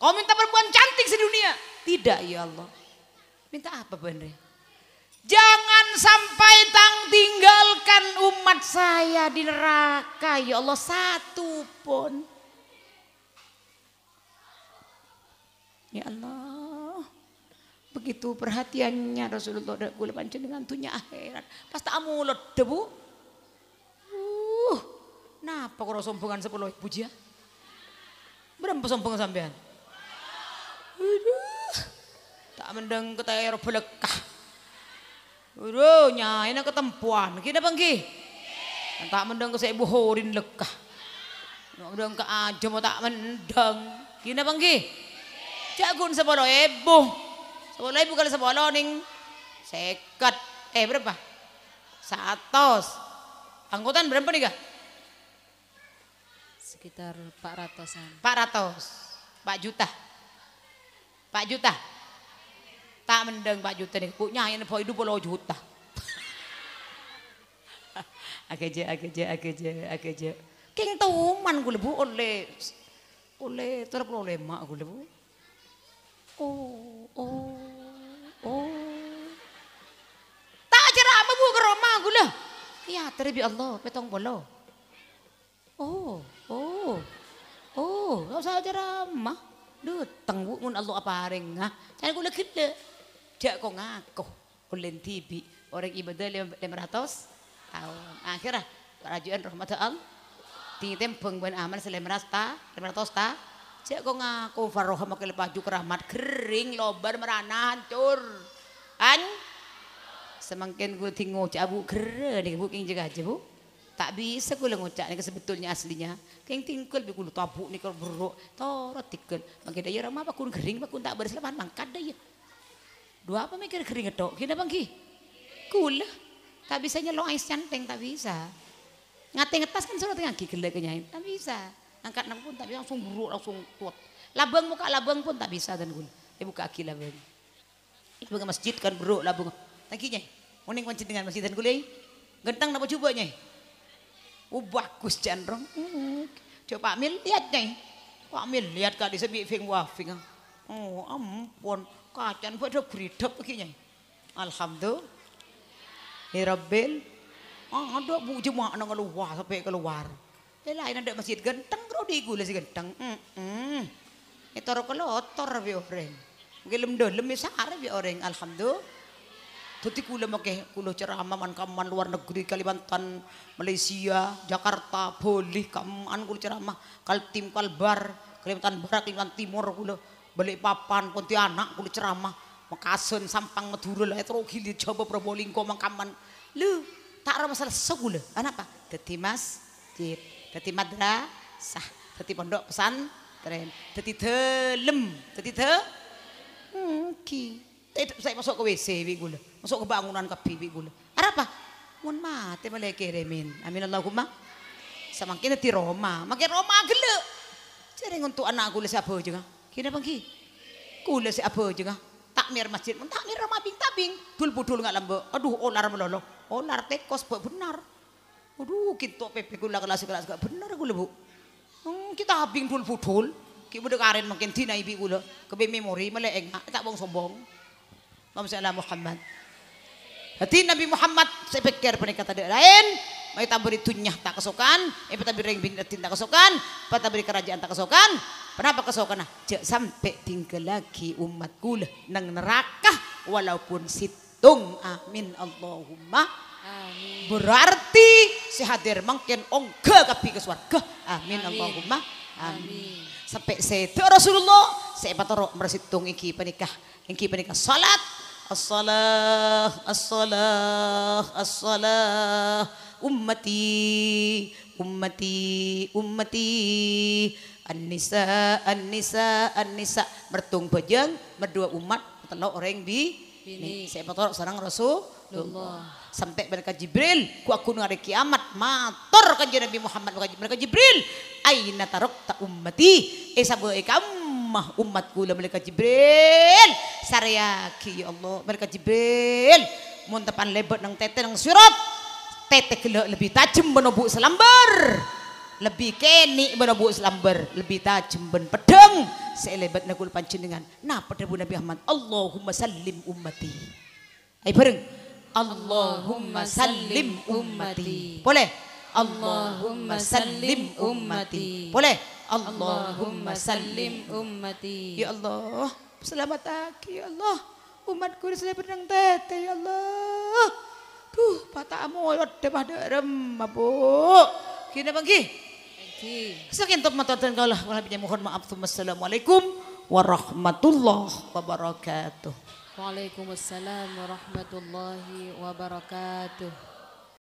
Kau minta perempuan cantik sedunia? Tidak ya Allah. Minta apa Bu Andre? Jangan sampai tang tinggalkan umat saya di neraka ya Allah satu pun. Ya Allah. Begitu perhatiannya Rasulullah kula pancen dengan tunya akhirat. Pas tak amulot debu. Uh, napa kok sombongan sepuluh puji ya? Berapa sombong sampean? Aduh. Tak mendeng ketero belekah. Aduh, nyai nak ketempuan. Kita pengki. Tak mendeng ke saya buhorin lekah. Nak mendeng ke aja mau tak mendeng. Kita pengki. Jagun sepuluh ibu. Sepuluh ibu kali sepuluh ning. Seket. Eh berapa? Satos. Angkutan berapa nih kak? sekitar 400-an. 400. Pak Juta. Pak Juta. Tak mendeng Pak Juta nih. Punya yang po hidup puluh juta. oke je, oke je. King tuman gue lebu oleh oleh terap oleh mak gue lebu. Oh oh oh. Tak ceramah bu kerama gue lah. Iya terbi Allah petong bolo. Oh. Oh. Oh, kau saya ceramah. Duh, tengguk mun Allah apa hari ngah. Saya gula gede. Dia kok ngaku. Ulin tibi. Orang ibadah lima lima tahun. Akhirnya kerajaan rahmat Allah. Tinggi tempeng ben aman selemeras ta. ratus ta. Dia kok ngaku. Faroha makin juk rahmat Kering lobar merana hancur. An. Semakin gue tinggu cabu keren. Bu juga jaga aja bu. Tak bisa kula ngucap ni sebetulnya aslinya. Keng tingkel bi kula tabuk ni kalau beruk. Torot tikel. Mangki ya daya ramah bakun kering kun tak berselapan mangkat daya. Dua apa mikir kering etok. Kena bangki. Kula. Tak bisa nyelo ais canteng tak bisa. Ngateng ngetas kan tengah ngaki kele kenyain. Tak bisa. Angkat nang pun tak bisa langsung beruk langsung tuat. Labang muka labang pun tak bisa dan kula. Dia buka aki labang. Labang masjid kan beruk labang. Tangkinya. Muning pancit dengan masjid dan kula. Gentang nak cuba nyai. Oh bagus Cendrong. Hmm. Coba mil lihat nih. Pak mil lihat kali sebi fing wafing. Oh ampun kacan pada beridap begini. Alhamdulillah. Hirabil. Ya ah, ada bu jemaah anak keluar sampai keluar. Eh lain ada masjid genteng kau di gula si genteng. Hmm. hmm. Itu orang kelotor biar orang. Gelem dolem isar biar orang. Alhamdulillah. Jadi kula mengke kula ceramah man kaman luar negeri Kalimantan, Malaysia, Jakarta, boleh kaman kula ceramah Kaltim Kalbar, Kalimantan Barat, Kalimantan Timur kula balik papan Pontianak kula ceramah makasen Sampang, Madura lah terus gili coba Probolinggo mangkaman. Lu tak ada masalah segula, Kenapa? Dadi masjid, dadi madrasah, tadi pondok pesan tren, tadi telem, tadi te, Hmm, ki. Eh, Tidak saya masuk ke WC, wih gula. Masuk ke bangunan ke bibi gula. apa? Mun mati malah kirimin. Amin Allahumma. Sama kita di Roma. makin Roma gila. jadi untuk anak gula siapa juga. Kina pangki. Gula siapa juga. Takmir masjid. takmir Roma bing tabing. Dul budul gak lembek. Aduh olar melolo. Olar tekos buat benar. Aduh kita pepe gula kelas kelas gak benar gula bu. Hmm, kita habing dul budul. Kita udah karen makin tina ibi gula. Kebe memori melek tak bong sombong. Allahumma sallallahu Muhammad. Hati Nabi Muhammad saya pikir mereka tadi lain. Mereka beri tunyah tak kesokan. kita beri ring tak kesokan. kita beri kerajaan tak kesokan. Kenapa kesokan? Nah, cek sampai tinggal lagi umat gula nang neraka walaupun situng. Amin Allahumma. Berarti si hadir mungkin ongke kapi ke swarga. Amin, Amin. Allahumma. Amin. Sampai saya Rasulullah saya patorok mersitung iki panikah. Iki panikah salat الصلاة الصلاة الصلاة أمتي أمتي أمتي An-nisa, an-nisa, an-nisa. Mertung bojeng, merdua umat, telo orang bi. Ini saya motor sarang Rasulullah. Sampai mereka Jibril, ku aku hari kiamat, matur kanjeng Nabi Muhammad mereka Jibril. Aina tarok ta ummati, esa eh, eh, kamu ummah umatku lah mereka Jibril saryaki ya Allah mereka Jibril montapan lebat nang tete nang surat tete kelak lebih tajam menobu selambar lebih keni menobu selambar lebih tajam ben pedeng selebat nakul panjenengan nah pada bu Nabi Ahmad Allahumma salim ummati ayo bareng Allahumma salim ummati boleh Allahumma salim ummati boleh Allahumma salim ummati. Ya Allah, selamat aki ya Allah. Umatku selamat benang tete ya Allah. Duh, patamu demah remah bu. Gini pengki. Sekian untuk matotan kaulah. Mohon maaf. Assalamualaikum warahmatullahi wabarakatuh. Waalaikumsalam warahmatullahi wabarakatuh.